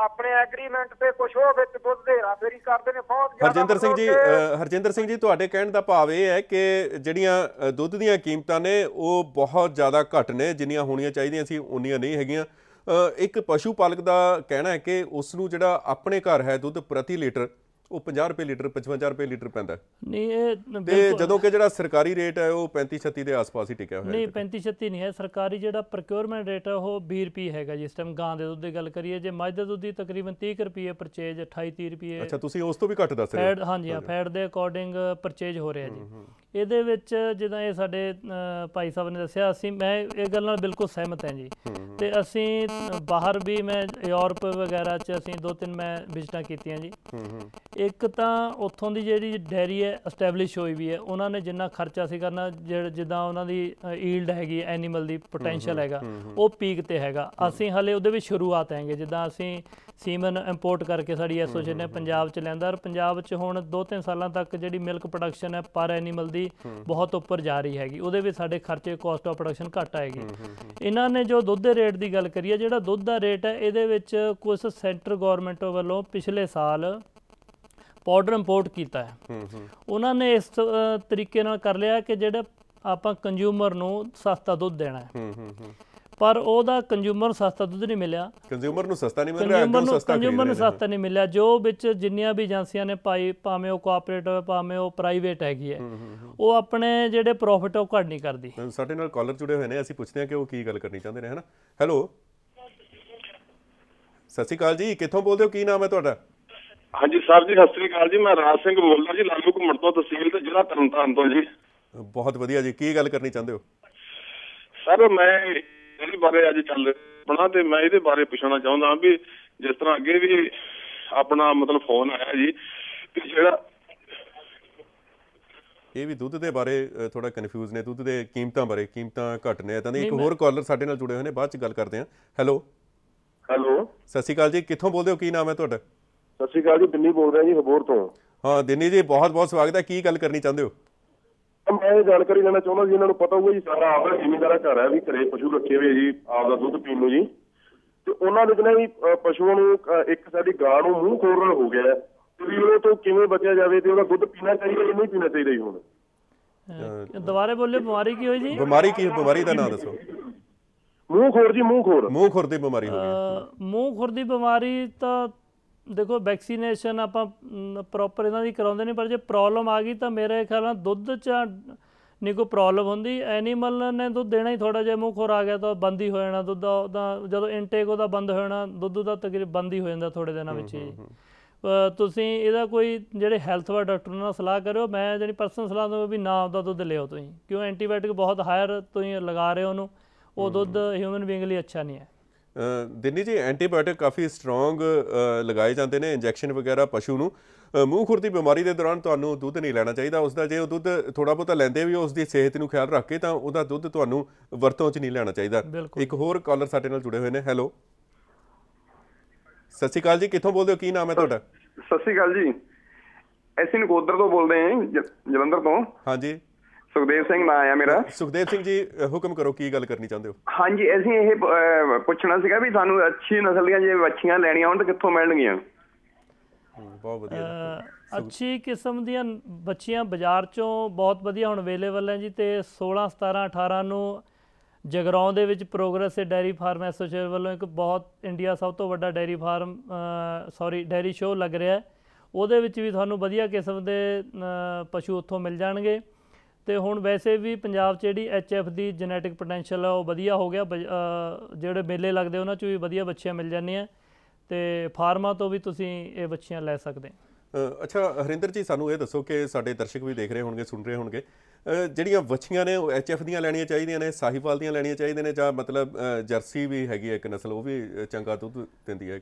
ਆਪਣੇ ਐਗਰੀਮੈਂਟ ਤੇ ਕੁਝ ਹੋ ਵਿੱਚ ਦੇਰਾ ਫੇਰੀ ਕਰਦੇ ਨੇ ਬਹੁਤ ਜ਼ਿਆਦਾ ਹਰਜਿੰਦਰ ਸਿੰਘ ਜੀ ਹਰਜਿੰਦਰ ਸਿੰਘ ਜੀ ਤੁਹਾਡੇ ਕਹਿਣ ਦਾ ਭਾਵ ਇਹ ਹੈ ਕਿ ਜਿਹੜੀਆਂ ਦੁੱਧ ਦੀਆਂ ਕੀਮਤਾਂ ਨੇ ਉਹ ਬਹੁਤ ਜ਼ਿਆਦਾ ਘਟ ਨੇ ਜਿੰਨੀਆਂ ਹੋਣੀਆਂ ਚਾਹੀਦੀਆਂ ਸੀ ਉਨੀਆਂ ਨਹੀਂ ਹੈਗੀਆਂ ਇੱਕ ਪਸ਼ੂ ਪਾਲਕ ਦਾ ਕਹਿਣਾ ਹੈ ਕਿ ਉਸ ਨੂੰ ਜਿਹੜਾ ਆਪਣੇ ਘਰ ਹੈ ਦੁੱਧ ਪ੍ਰਤੀ ਲੀਟਰ ਉਹ 50 ਰੁਪਏ ਲੀਟਰ 55 ਰੁਪਏ ਲੀਟਰ ਪੈਂਦਾ ਨਹੀਂ ਇਹ ਤੇ ਜਦੋਂ ਕਿ ਜਿਹੜਾ ਸਰਕਾਰੀ ਰੇਟ ਹੈ ਉਹ 35 36 ਦੇ ਆਸ-ਪਾਸ ਹੀ ਟਿਕਿਆ ਹੋਇਆ ਹੈ ਨਹੀਂ 35 36 ਨਹੀਂ ਹੈ ਸਰਕਾਰੀ ਜਿਹੜਾ ਪ੍ਰੋਕਿਉਰਮੈਂਟ ਰੇਟ ਹੈ ਉਹ 20 ਰੁਪਏ ਹੈਗਾ ਜਿਸ ਟਾਈਮ ਗਾਂ ਦੇ ਦੁੱਧ ਦੀ ਗੱਲ ਕਰੀਏ ਜੇ ਮੱਝ ਦੇ ਦੁੱਧ ਦੀ ਤਕਰੀਬਨ 30 ਰੁਪਏ ਪਰਚੇਜ 28 30 ਰੁਪਏ ਅੱਛਾ ਤੁਸੀਂ ਉਸ ਤੋਂ ਵੀ ਘੱਟ ਦੱਸ ਰਹੇ ਹੋ ਹਾਂਜੀ ਹਾਂ ਫੈਟ ਦੇ ਅਕੋਰਡਿੰਗ ਪਰਚੇਜ ਹੋ ਰਿਹਾ ਜੀ ਇਹਦੇ ਵਿੱਚ ਜਿਦਾ ਇਹ ਸਾਡੇ ਭਾਈ ਸਾਹਿਬ ਨੇ ਦੱਸਿਆ ਅਸੀਂ ਮੈਂ ਇਹ ਗੱਲ ਨਾਲ ਬਿਲਕੁਲ ਸਹਿਮਤ ਹਾਂ ਜੀ ਤੇ ਅਸੀਂ ਬਾਹਰ ਵੀ ਮੈਂ ਯੂਰਪ ਵਗੈਰਾ 'ਚ ਅਸੀਂ ਦੋ ਤਿੰਨ ਮੈਂ ਵਿਜ਼ਟਾਂ ਕੀਤੀਆਂ ਜੀ ਇੱਕ ਤਾਂ ਉੱਥੋਂ ਦੀ ਜਿਹੜੀ ਡੈਰੀ ਹੈ ਐਸਟੈਬਲਿਸ਼ ਹੋਈ ਵੀ ਹੈ ਉਹਨਾਂ ਨੇ ਜਿੰਨਾ ਖਰਚਾ ਸੀ ਕਰਨਾ ਜਿੱਦਾਂ ਉਹਨਾਂ ਦੀ ਈਲਡ ਹੈਗੀ ਐਨੀਮਲ ਦੀ ਪੋਟੈਂਸ਼ੀਅਲ ਹੈਗਾ ਉਹ ਪੀਕ ਤੇ ਹੈਗਾ ਅਸੀਂ ਹਲੇ ਉਹਦੇ ਵਿੱਚ ਸ਼ੁਰੂਆਤ ਆਏਗੇ ਜਿੱਦਾਂ ਅਸੀਂ ਸੀਮਨ ਇੰਪੋਰਟ ਕਰਕੇ ਸਾਡੀ ਐਸੋਸੀਏਸ਼ਨ ਨੇ ਪੰਜਾਬ ਚ ਲੈਂਦਾ ਔਰ ਪੰਜਾਬ ਚ ਹੁਣ 2-3 ਸਾਲਾਂ ਤੱਕ ਜਿਹੜੀ ਮਿਲਕ ਪ੍ਰੋਡਕਸ਼ਨ ਹੈ ਪਰ ਐਨੀਮਲ ਦੀ ਬਹੁਤ ਉੱਪਰ ਜਾ ਰਹੀ ਹੈਗੀ ਉਹਦੇ ਵਿੱਚ ਸਾਡੇ ਖਰਚੇ ਕੋਸਟ ਆਫ ਪ੍ਰੋਡਕਸ਼ਨ ਘਟ ਆਏਗੀ ਇਹਨਾਂ ਨੇ ਜੋ ਦੁੱਧ ਦੇ ਰੇਟ ਦੀ ਗੱਲ ਕਰੀ ਹੈ ਜਿਹੜਾ ਦੁੱਧ ਦਾ ਰੇਟ ਹੈ ਇਹਦੇ ਵਿੱਚ ਕੁਝ ਸੈਂਟਰ ਗਵਰਨਮੈਂਟ ਵੱਲੋਂ ਪਿਛਲੇ ਸਾਲ ਪਾਊਡਰ ਇੰਪੋਰਟ ਕੀਤਾ ਹੈ ਉਹਨਾਂ ਨੇ ਇਸ ਤਰੀਕੇ ਨਾਲ ਕਰ ਲਿਆ ਕਿ ਜਿਹੜਾ ਆਪਾਂ ਕੰਜ਼ਿਊਮਰ ਨੂੰ ਸਸਤਾ ਦੁੱਧ ਦੇਣਾ ਹੈ ਪਰ ਉਹਦਾ ਕੰਜ਼ਿਊਮਰ ਸਸਤਾ ਦੁੱਧ ਨਹੀਂ ਮਿਲਿਆ ਕੰਜ਼ਿਊਮਰ ਨੂੰ ਸਸਤਾ ਨਹੀਂ ਮਿਲ ਰਿਹਾ ਕੰਜ਼ਿਊਮਰ ਨੂੰ ਕੰਜ਼ਿਊਮਰ ਨੂੰ ਸਸਤਾ ਨਹੀਂ ਮਿਲਿਆ ਜੋ ਵਿੱਚ ਜਿੰਨੀਆਂ ਵੀ ਏਜੰਸੀਆਂ ਨੇ ਪਾਈ ਭਾਵੇਂ ਉਹ ਕੋਆਪਰੇਟਿਵ ਹੈ ਭਾਵੇਂ ਉਹ ਪ੍ਰਾਈਵੇਟ ਹੈਗੀ ਹੈ ਉਹ ਆਪਣੇ ਜਿਹੜੇ ਪ੍ਰੋਫਿਟ ਉਹ ਘੱਟ ਨਹੀਂ ਕਰਦੀ ਸਾਡੇ ਨਾਲ ਕਾਲਰ ਜੁੜੇ ਹੋਏ ਨੇ ਅਸੀਂ ਪੁੱਛਦੇ ਹਾਂ ਕਿ ਉਹ ਕੀ ਗੱਲ ਕਰਨੀ ਚਾਹੁੰਦੇ ਨੇ ਹਨਾ ਹੈਲੋ ਸਤਿ ਸ਼੍ਰੀ ਅਕਾਲ ਜੀ ਕਿੱਥੋਂ ਬੋਲਦੇ ਹੋ ਕੀ ਨਾਮ ਹੈ ਤੁਹਾਡਾ ਹਾਂਜੀ ਸਰ ਜੀ ਸਤਿ ਸ੍ਰੀ ਅਕਾਲ ਜੀ ਮੈਂ ਰਾਜ ਸਿੰਘ ਬੋਲਦਾ ਜੀ ਲਾਲੂ ਘੁੰਮਣ ਤੋਂ ਤਹਿਸੀਲ ਤੇ ਜ਼ਿਲ੍ਹਾ ਤਰਨਤਾਰਨ ਤੋਂ ਜੀ ਬਹੁਤ ਵਧੀਆ ਜੀ ਕੀ ਗੱਲ ਕਰਨੀ ਚਾਹੁੰਦੇ ਹੋ ਸਰ ਮੈਂ ਇਹਦੇ ਬਾਰੇ ਅੱਜ ਚੱਲ ਬਣਾ ਤੇ ਮੈਂ ਇਹਦੇ ਬਾਰੇ ਪੁੱਛਣਾ ਚਾਹੁੰਦਾ ਹਾਂ ਵੀ ਜਿਸ ਤਰ੍ਹਾਂ ਅੱਗੇ ਵੀ ਆਪਣਾ ਮਤਲਬ ਫੋਨ ਆਇਆ ਜੀ ਕਿ ਜਿਹੜਾ ਇਹ ਵੀ ਦੁੱਧ ਦੇ ਬਾਰੇ ਥੋੜਾ ਕਨਫਿਊਜ਼ ਨੇ ਦੁੱਧ ਦੇ ਕੀਮਤਾਂ ਬਾਰੇ ਕੀਮਤਾਂ ਘਟ ਨੇ ਤਾਂ ਇੱਕ ਹੋਰ ਕਾਲਰ ਸਾਡੇ ਨਾਲ ਜੁੜੇ ਹੋਏ ਨੇ ਬਾਅਦ ਚ ਗੱਲ ਕਰਦੇ ਹਾਂ ਹੈਲੋ ਹੈਲੋ ਸਤਿ ਸ਼੍ਰੀ ਅਕਾਲ ਜੀ ਕਿੱਥੋਂ ਬੋਲਦੇ ਹੋ ਕੀ ਨਾਮ ਹੈ ਤੁਹਾਡਾ ਸਤਿ ਸ਼੍ਰੀ ਅਕਾਲ ਜੀ ਦਿੱਲੀ ਬੋਲ ਰਿਹਾ ਜੀ ਹਬੋਰ ਤੋਂ ਹਾਂ ਦਿੱਲੀ ਜੀ ਬਹੁਤ ਬਹੁਤ ਸਵਾਗਤ ਹੈ ਕੀ ਗੱਲ ਕਰਨੀ ਚਾਹੁੰਦੇ ਹੋ ਮੈਂ ਇਹ ਜਾਣਕਾਰੀ ਲੈਣਾ ਚਾਹੁੰਦਾ ਜੀ ਇਹਨਾਂ ਨੂੰ ਪਤਾ ਹੋਊਗਾ ਜੀ ਸਾਰਾ ਆਪਣਾ ਜ਼ਿੰਮੇਵਾਰਾ ਘਰ ਹੈ ਵੀ ਘਰੇ ਪਸ਼ੂ ਰੱਖੇ ਹੋਏ ਜੀ ਆਪ ਦਾ ਦੁੱਧ ਪੀਣ ਨੂੰ ਜੀ ਤੇ ਉਹਨਾਂ ਦੇ ਕਹਿੰਦੇ ਵੀ ਪਸ਼ੂਆਂ ਨੂੰ ਇੱਕ ਸਾਡੀ ਗਾਂ ਨੂੰ ਮੂੰਹ ਖੋਰਨ ਹੋ ਗਿਆ ਤੇ ਵੀ ਉਹ ਤੋਂ ਕਿਵੇਂ ਬਚਿਆ ਜਾਵੇ ਤੇ ਉਹਦਾ ਦੁੱਧ ਪੀਣਾ ਚਾਹੀਦਾ ਜਾਂ ਨਹੀਂ ਪੀਣਾ ਚਾਹੀਦਾ ਹੁਣ ਦੁਬਾਰੇ ਬੋਲੇ ਬਿਮਾਰੀ ਕੀ ਹੋਈ ਜੀ ਬਿਮਾਰੀ ਕੀ ਬਿਮਾਰੀ ਦਾ ਨਾਮ ਦੱਸੋ ਮੂੰਹ ਖੋਰ ਜੀ ਮੂੰਹ ਖੋਰ ਮੂੰਹ ਖੋਰ ਦੀ ਬਿਮਾਰੀ ਹੋ ਗਈ ਮੂੰਹ ਖੋਰ ਦੀ ਬਿਮਾਰੀ ਤਾਂ ਦੇਖੋ ਵੈਕਸੀਨੇਸ਼ਨ ਆਪਾਂ ਪ੍ਰੋਪਰ ਇਹਨਾਂ ਦੀ ਕਰਾਉਂਦੇ ਨਹੀਂ ਪਰ ਜੇ ਪ੍ਰੋਬਲਮ ਆ ਗਈ ਤਾਂ ਮੇਰੇ ਖਿਆਲ ਨਾਲ ਦੁੱਧ ਚ ਨਹੀਂ ਕੋਈ ਪ੍ਰੋਬਲਮ ਹੁੰਦੀ ਐਨੀਮਲ ਨੇ ਦੁੱਧ ਦੇਣਾ ਹੀ ਥੋੜਾ ਜਿਹਾ ਮੂੰਹ ਖੋਰ ਆ ਗਿਆ ਤਾਂ ਬੰਦ ਹੀ ਹੋ ਜਾਣਾ ਦੁੱਧ ਦਾ ਜਦੋਂ ਇਨਟੇਕ ਉਹਦਾ ਬੰਦ ਹੋ ਜਾਣਾ ਦੁੱਧ ਦਾ ਤਕਰੀਬ ਬੰਦ ਹੀ ਹੋ ਜਾਂਦਾ ਥੋੜੇ ਦਿਨਾਂ ਵਿੱਚ ਹੀ ਤੁਸੀਂ ਇਹਦਾ ਕੋਈ ਜਿਹੜੇ ਹੈਲਥ ਵਾਲੇ ਡਾਕਟਰ ਨਾਲ ਸਲਾਹ ਕਰਿਓ ਮੈਂ ਜਿਹੜੀ ਪਰਸਨਲ ਸਲਾਹ ਦਵਾਂ ਵੀ ਨਾ ਉਹਦਾ ਦੁੱਧ ਲਿਓ ਤੁਸੀਂ ਕਿਉਂ ਐਂਟੀਬਾਇਓਟਿਕ ਬਹੁਤ ਹਾਇਰ ਤੁਸੀਂ ਲਗਾ ਰਹੇ ਹੋ ਉਹਨੂੰ ਉਹ ਦੁੱਧ ਹਿਊਮਨ ਬੀਇੰਗ ਲਈ ਅੱਛਾ ਨਹੀਂ ਹੈ ਦਿੱਲੀ ਜੀ ਐਂਟੀਬਾਇਓਟਿਕ ਕਾਫੀ ਸਟਰੋਂਗ ਲਗਾਏ ਜਾਂਦੇ ਨੇ ਇੰਜੈਕਸ਼ਨ ਵਗੈਰਾ ਪਸ਼ੂ ਨੂੰ ਮੂੰਹ ਖੁਰਦੀ ਬਿਮਾਰੀ ਦੇ ਦੌਰਾਨ ਤੁਹਾਨੂੰ ਦੁੱਧ ਨਹੀਂ ਲੈਣਾ ਚਾਹੀਦਾ ਉਸ ਦਾ ਜੇ ਉਹ ਦੁੱਧ ਥੋੜਾ ਬਹੁਤਾ ਲੈਂਦੇ ਵੀ ਉਸ ਦੀ ਸਿਹਤ ਨੂੰ ਖਿਆਲ ਰੱਖ ਕੇ ਤਾਂ ਉਹਦਾ ਦੁੱਧ ਤੁਹਾਨੂੰ ਵਰਤੋਂ 'ਚ ਨਹੀਂ ਲੈਣਾ ਚਾਹੀਦਾ ਇੱਕ ਹੋਰ ਕਾਲਰ ਸਾਡੇ ਨਾਲ ਜੁੜੇ ਹੋਏ ਨੇ ਹੈਲੋ ਸਤਿ ਸ਼੍ਰੀ ਅਕਾਲ ਜੀ ਕਿੱਥੋਂ ਬੋਲਦੇ ਹੋ ਕੀ ਨਾਮ ਹੈ ਤੁਹਾਡਾ ਸਤਿ ਸ਼੍ਰੀ ਅਕਾਲ ਜੀ ਅਸੀਂ ਨਕੋਦਰ ਤੋਂ ਬੋਲਦੇ ਹਾਂ ਜਲੰਧਰ ਤੋਂ ਹਾਂਜੀ ਸੁਖਦੇਵ ਸਿੰਘ ਨਾਮ ਹੈ ਮੇਰਾ ਸੁਖਦੇਵ ਸਿੰਘ ਜੀ ਹੁਕਮ ਕਰੋ ਕੀ ਗੱਲ ਕਰਨੀ ਚਾਹੁੰਦੇ ਹੋ ਹਾਂਜੀ ਅਸੀਂ ਇਹ ਪੁੱਛਣਾ ਸੀਗਾ ਵੀ ਸਾਨੂੰ ਅੱਛੀ ਨਸਲ ਦੀਆਂ ਜੇ ਵੱਛੀਆਂ ਲੈਣੀਆਂ ਹੋਣ ਤਾਂ ਕਿੱਥੋਂ ਮਿਲਣਗੀਆਂ ਬਹੁਤ ਵਧੀਆ ਅੱਛੀ ਕਿਸਮ ਦੀਆਂ ਬੱਚੀਆਂ ਬਾਜ਼ਾਰ ਚੋਂ ਬਹੁਤ ਵਧੀਆ ਹੁਣ ਅਵੇਲੇਬਲ ਹੈ ਜੀ ਤੇ 16 17 18 ਨੂੰ ਜਗਰਾਉਂ ਦੇ ਵਿੱਚ ਪ੍ਰੋਗਰੈਸ ਡੈਰੀ ਫਾਰਮ ਐਸੋਸੀਏਸ਼ਨ ਵੱਲੋਂ ਇੱਕ ਬਹੁਤ ਇੰਡੀਆ ਸਭ ਤੋਂ ਵੱਡਾ dairy farm sorry dairy show ਲੱਗ ਰਿਹਾ ਹੈ ਉਹਦੇ ਵਿੱਚ ਵੀ ਤੁਹਾਨੂੰ ਵਧੀਆ ਕਿਸਮ ਦੇ ਪਸ਼ੂ ਉੱਥੋਂ ਮਿਲ ਜਾਣਗੇ ਤੇ ਹੁਣ ਵੈਸੇ ਵੀ ਪੰਜਾਬ 'ਚ ਜਿਹੜੀ ਐਚਐਫ ਦੀ ਜੈਨੇਟਿਕ ਪੋਟੈਂਸ਼ੀਅਲ ਹੈ ਉਹ ਵਧੀਆ ਹੋ ਗਿਆ ਜਿਹੜੇ ਮੇਲੇ ਲੱਗਦੇ ਉਹਨਾਂ 'ਚ ਵੀ ਵਧੀਆ ਬੱਚੀਆਂ ਮਿਲ ਜਾਂਦੀਆਂ ਤੇ ਫਾਰਮਾ ਤੋਂ ਵੀ ਤੁਸੀਂ ਇਹ ਬੱਚੀਆਂ ਲੈ ਸਕਦੇ ਅੱਛਾ ਹਰਿੰਦਰ ਜੀ ਸਾਨੂੰ ਇਹ ਦੱਸੋ ਕਿ ਸਾਡੇ ਦਰਸ਼ਕ ਵੀ ਦੇਖ ਰਹੇ ਹੋਣਗੇ ਸੁਣ ਰਹੇ ਹੋਣਗੇ ਜਿਹੜੀਆਂ ਵੱਛੀਆਂ ਨੇ ਉਹ ਐਚਐਫ ਦੀਆਂ ਲੈਣੀਆਂ ਚਾਹੀਦੀਆਂ ਨੇ ਸਾਹੀਵਾਲ ਦੀਆਂ ਲੈਣੀਆਂ ਚਾਹੀਦੀਆਂ ਨੇ ਜਾਂ ਮਤਲਬ ਜਰਸੀ ਵੀ ਹੈਗੀ ਇੱਕ ਨਸਲ ਉਹ ਵੀ ਚੰਗਾ ਦੁੱਧ ਦਿੰਦੀ ਹੈ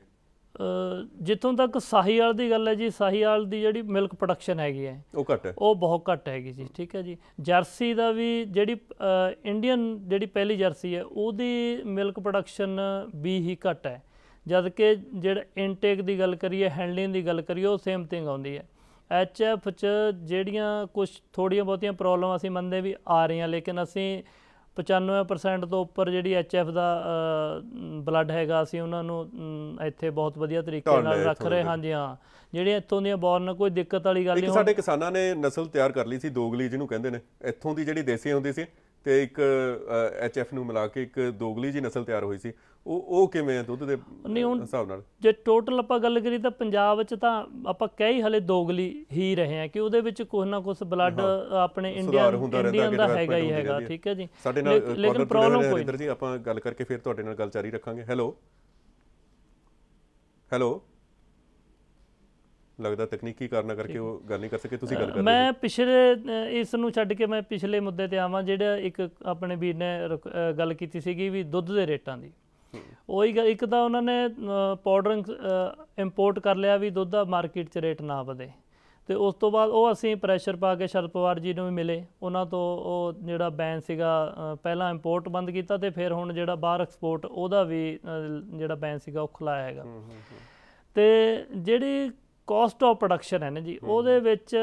ਜਿੱਥੋਂ ਤੱਕ ਸਾਹੀਵਾਲ ਦੀ ਗੱਲ ਹੈ ਜੀ ਸਾਹੀਵਾਲ ਦੀ ਜਿਹੜੀ ਮਿਲਕ ਪ੍ਰੋਡਕਸ਼ਨ ਹੈਗੀ ਹੈ ਉਹ ਘੱਟ ਹੈ ਉਹ ਬਹੁਤ ਘੱਟ ਹੈਗੀ ਜੀ ਠੀਕ ਹੈ ਜੀ ਜਰਸੀ ਦਾ ਵੀ ਜਿਹੜੀ ਇੰਡੀਅਨ ਜਿਹੜੀ ਪਹਿਲੀ ਜਰਸੀ ਹੈ ਉਹਦੀ ਮਿਲਕ ਪ੍ਰੋਡਕਸ਼ਨ ਵੀ ਹੀ ਘੱਟ ਹੈ ਜਦ ਕਿ ਜਿਹੜਾ ਇਨਟੇਕ ਦੀ ਗੱਲ ਕਰੀਏ ਹੈਂਡਲਿੰਗ ਦੀ ਗੱਲ ਕਰੀਏ ਉਹ ਸੇਮ ਥਿੰਗ ਆਉਂਦੀ ਹੈ ਐਚਐਫ ਚ ਜਿਹੜੀਆਂ ਕੁਝ ਥੋੜੀਆਂ ਬਹੁਤੀਆਂ ਪ੍ਰੋਬਲਮ ਅਸੀਂ ਮੰਨਦੇ ਵੀ ਆ ਰਹੀਆਂ ਲੇਕਿਨ ਅਸੀਂ 95% ਤੋਂ ਉੱਪਰ ਜਿਹੜੀ ਐਚਐਫ ਦਾ ਬਲੱਡ ਹੈਗਾ ਅਸੀਂ ਉਹਨਾਂ ਨੂੰ ਇੱਥੇ ਬਹੁਤ ਵਧੀਆ ਤਰੀਕੇ ਨਾਲ ਰੱਖ ਰਹੇ ਹਾਂ ਜੀ ਹਾਂ ਜਿਹੜੇ ਇੱਥੋਂ ਦੀਆਂ ਬੌਰਨ ਕੋਈ ਦਿੱਕਤ ਵਾਲੀ ਗੱਲ ਨਹੀਂ ਸਾਡੇ ਕਿਸਾਨਾਂ ਨੇ ਨਸਲ ਤਿਆਰ ਕਰ ਲਈ ਸੀ ਦੋਗਲੀ ਜਿਹਨੂੰ ਕਹਿੰਦੇ ਨੇ ਇੱਥੋਂ ਦੀ ਜਿਹੜੀ ਦੇਸੀ ਹੁੰਦੀ ਸੀ ਤੇ ਇੱਕ ਐਚਐਫ ਨੂੰ ਮਿਲਾ ਕੇ ਇੱਕ ਦੋਗਲੀ ਜੀ ਨਸਲ ਤਿਆਰ ਹੋਈ ਸੀ ਉਹ ਉਹ ਕਿਵੇਂ ਹੈ ਦੁੱਧ ਦੇ ਹਿਸਾਬ ਨਾਲ ਜੇ ਟੋਟਲ ਆਪਾਂ ਗੱਲ ਕਰੀ ਤਾਂ ਪੰਜਾਬ ਵਿੱਚ ਤਾਂ ਆਪਾਂ ਕਹਿ ਹੀ ਹਲੇ ਦੋਗਲੀ ਹੀ ਰਹੇ ਆ ਕਿ ਉਹਦੇ ਵਿੱਚ ਕੁਝ ਨਾ ਕੁਝ ਬਲੱਡ ਆਪਣੇ ਇੰਡੀਆ ਇੰਡੀਅਨ ਦਾ ਹੈਗਾ ਹੀ ਹੈਗਾ ਠੀਕ ਹੈ ਜੀ ਸਾਡੇ ਨਾਲ ਲੇਕਿਨ ਪ੍ਰੋਬਲਮ ਕੋਈ ਜੀ ਆਪਾਂ ਗੱਲ ਕਰਕੇ ਫਿਰ ਤੁਹਾਡੇ ਨਾਲ ਗੱਲ ਜਾਰੀ ਰੱਖਾਂਗੇ ਹੈਲੋ ਹੈਲੋ ਲੱਗਦਾ ਤਕਨੀਕੀ ਕਾਰਨਾ ਕਰਕੇ ਉਹ ਗੱਲ ਨਹੀਂ ਕਰ ਸਕੇ ਤੁਸੀਂ ਗੱਲ ਕਰ ਰਹੇ ਮੈਂ ਪਿਛਲੇ ਇਸ ਨੂੰ ਛੱਡ ਕੇ ਮੈਂ ਪਿਛਲੇ ਮੁੱਦੇ ਤੇ ਆਵਾਂ ਜਿਹੜਾ ਇੱਕ ਆਪਣੇ ਵੀਰ ਨੇ ਗੱਲ ਕੀਤੀ ਸੀਗੀ ਵੀ ਦੁੱਧ ਦੇ ਰੇਟਾਂ ਦੀ ਉਹੀ ਇੱਕ ਤਾਂ ਉਹਨਾਂ ਨੇ ਪਾਊਡਰਿੰਗ ਇੰਪੋਰਟ ਕਰ ਲਿਆ ਵੀ ਦੁੱਧ ਦਾ ਮਾਰਕੀਟ 'ਚ ਰੇਟ ਨਾ ਵਧੇ ਤੇ ਉਸ ਤੋਂ ਬਾਅਦ ਉਹ ਅਸੀਂ ਪ੍ਰੈਸ਼ਰ ਪਾ ਕੇ ਸ਼ਰਪਵਾਰ ਜੀ ਨੂੰ ਵੀ ਮਿਲੇ ਉਹਨਾਂ ਤੋਂ ਉਹ ਜਿਹੜਾ ਬੈਨ ਸੀਗਾ ਪਹਿਲਾਂ ਇੰਪੋਰਟ ਬੰਦ ਕੀਤਾ ਤੇ ਫਿਰ ਹੁਣ ਜਿਹੜਾ ਬਾਹਰ ਐਕਸਪੋਰਟ ਉਹਦਾ ਵੀ ਜਿਹੜਾ ਬੈਨ ਸੀਗਾ ਉਹ ਖੁਲਾਇਆ ਹੈਗਾ ਤੇ ਜਿਹੜੀ ਕਾਸਟ ਆਫ ਪ੍ਰੋਡਕਸ਼ਨ ਹੈ ਨਾ ਜੀ ਉਹਦੇ ਵਿੱਚ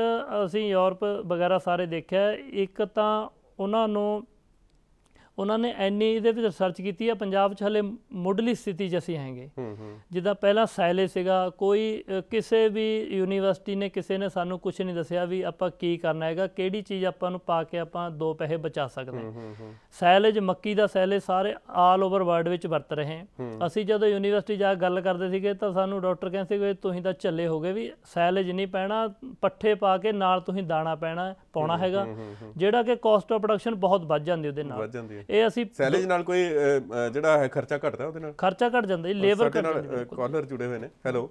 ਅਸੀਂ ਯੂਰਪ ਵਗੈਰਾ ਸਾਰੇ ਦੇਖਿਆ ਇੱਕ ਤਾਂ ਉਹਨਾਂ ਨੂੰ ਉਹਨਾਂ ਨੇ ਐਨੀ ਇਹਦੇ ਵਿੱਚ ਰਿਸਰਚ ਕੀਤੀ ਹੈ ਪੰਜਾਬ 'ਚ ਹਲੇ ਮੁੱਢਲੀ ਸਥਿਤੀ 'ਚ ਹੂੰ ਹੈਗੇ ਜਿੱਦਾਂ ਪਹਿਲਾ ਸਾਇਲੇ ਸੀਗਾ ਕੋਈ ਕਿਸੇ ਵੀ ਯੂਨੀਵਰਸਿਟੀ ਨੇ ਕਿਸੇ ਨੇ ਸਾਨੂੰ ਕੁਝ ਨਹੀਂ ਦੱਸਿਆ ਵੀ ਆਪਾਂ ਕੀ ਕਰਨਾ ਹੈਗਾ ਕਿਹੜੀ ਚੀਜ਼ ਆਪਾਂ ਨੂੰ ਪਾ ਕੇ ਆਪਾਂ ਦੋ ਪੈਸੇ ਬਚਾ ਸਕਦੇ ਹੂੰ ਸਾਇਲੇਜ ਮੱਕੀ ਦਾ ਸਾਇਲੇਜ ਸਾਰੇ ਆਲ ਓਵਰ ਵਰਲਡ ਵਿੱਚ ਵਰਤ ਰਹੇ ਅਸੀਂ ਜਦੋਂ ਯੂਨੀਵਰਸਿਟੀ ਜਾ ਗੱਲ ਕਰਦੇ ਸੀਗੇ ਤਾਂ ਸਾਨੂੰ ਡਾਕਟਰ ਕਹਿੰਦੇ ਸੀਗੇ ਤੁਸੀਂ ਤਾਂ ਝੱਲੇ ਹੋਗੇ ਵੀ ਸਾਇਲੇਜ ਨਹੀਂ ਪੈਣਾ ਪੱਠੇ ਪਾ ਕੇ ਨਾਲ ਤੁਸੀਂ ਦਾਣਾ ਪੈਣਾ ਪਾਉਣਾ ਹੈਗਾ ਜਿਹੜਾ ਕਿ ਕਾਸਟ ਆਫ ਪ੍ਰੋਡਕਸ਼ਨ ਬਹੁਤ ਵੱਧ ਜਾਂਦੀ ਉਹਦੇ ਨਾਲ ਇਹ ਅਸੀਂ ਸੈਲੇਜ ਨਾਲ ਕੋਈ ਜਿਹੜਾ ਹੈ ਖਰਚਾ ਘਟਦਾ ਉਹਦੇ ਨਾਲ ਖਰਚਾ ਘਟ ਜਾਂਦਾ ਜੀ ਲੇਬਰ ਘਟ ਜਾਂਦੀ ਕਾਲਰ ਜੁੜੇ ਹੋਏ ਨੇ ਹੈਲੋ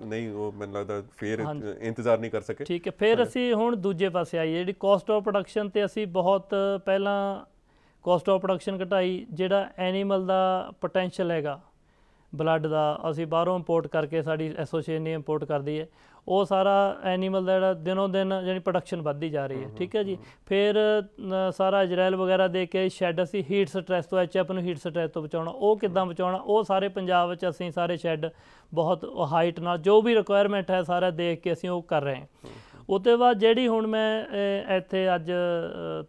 ਨਹੀਂ ਉਹ ਮੈਨੂੰ ਲੱਗਦਾ ਫੇਰ ਇੰਤਜ਼ਾਰ ਨਹੀਂ ਕਰ ਸਕੇ ਠੀਕ ਹੈ ਫੇਰ ਅਸੀਂ ਹੁਣ ਦੂਜੇ ਪਾਸੇ ਆਈਏ ਜਿਹੜੀ ਕਾਸਟ ਆਫ ਪ੍ਰੋਡਕਸ਼ਨ ਤੇ ਅਸੀਂ ਬਹੁਤ ਪਹਿਲਾਂ ਕਾਸਟ ਆਫ ਪ੍ਰੋਡਕਸ਼ਨ ਘਟਾਈ ਜਿਹੜਾ ਐਨੀਮਲ ਦਾ ਪੋਟੈਂਸ਼ੀਅਲ ਹੈਗਾ ਬਲੱਡ ਦਾ ਅਸੀਂ ਬਾਹਰੋਂ ਇੰਪੋਰਟ ਕਰਕੇ ਸਾਡੀ ਐਸੋਸੀਏਸ਼ਨ ਨੇ ਇੰਪੋਰਟ ਕਰਦੀ ਹੈ ਉਹ ਸਾਰਾ ਐਨੀਮਲ ਦਾ ਜਿਹੜਾ ਦਿਨੋਂ ਦਿਨ ਜਿਹੜੀ ਪ੍ਰੋਡਕਸ਼ਨ ਵੱਧਦੀ ਜਾ ਰਹੀ ਹੈ ਠੀਕ ਹੈ ਜੀ ਫਿਰ ਸਾਰਾ ਇਜ਼ਰਾਈਲ ਵਗੈਰਾ ਦੇ ਕੇ ਸ਼ੈੱਡ ਅਸੀਂ ਹੀਟ ਸਟ੍ਰੈਸ ਤੋਂ ਐਚਐਫ ਨੂੰ ਹੀਟ ਸਟ੍ਰੈਸ ਤੋਂ ਬਚਾਉਣਾ ਉਹ ਕਿੱਦਾਂ ਬਚਾਉਣਾ ਉਹ ਸਾਰੇ ਪੰਜਾਬ ਵਿੱਚ ਅਸੀਂ ਸਾਰੇ ਸ਼ੈੱਡ ਬਹੁਤ ਹਾਈਟ ਨਾਲ ਜੋ ਵੀ ਰਿਕੁਆਇਰਮੈਂਟ ਹੈ ਸਾਰਾ ਦੇਖ ਕੇ ਅਸੀਂ ਉਹ ਕਰ ਰਹੇ ਹਾਂ ਉਤੇ ਬਾਅਦ ਜਿਹੜੀ ਹੁਣ ਮੈਂ ਇੱਥੇ ਅੱਜ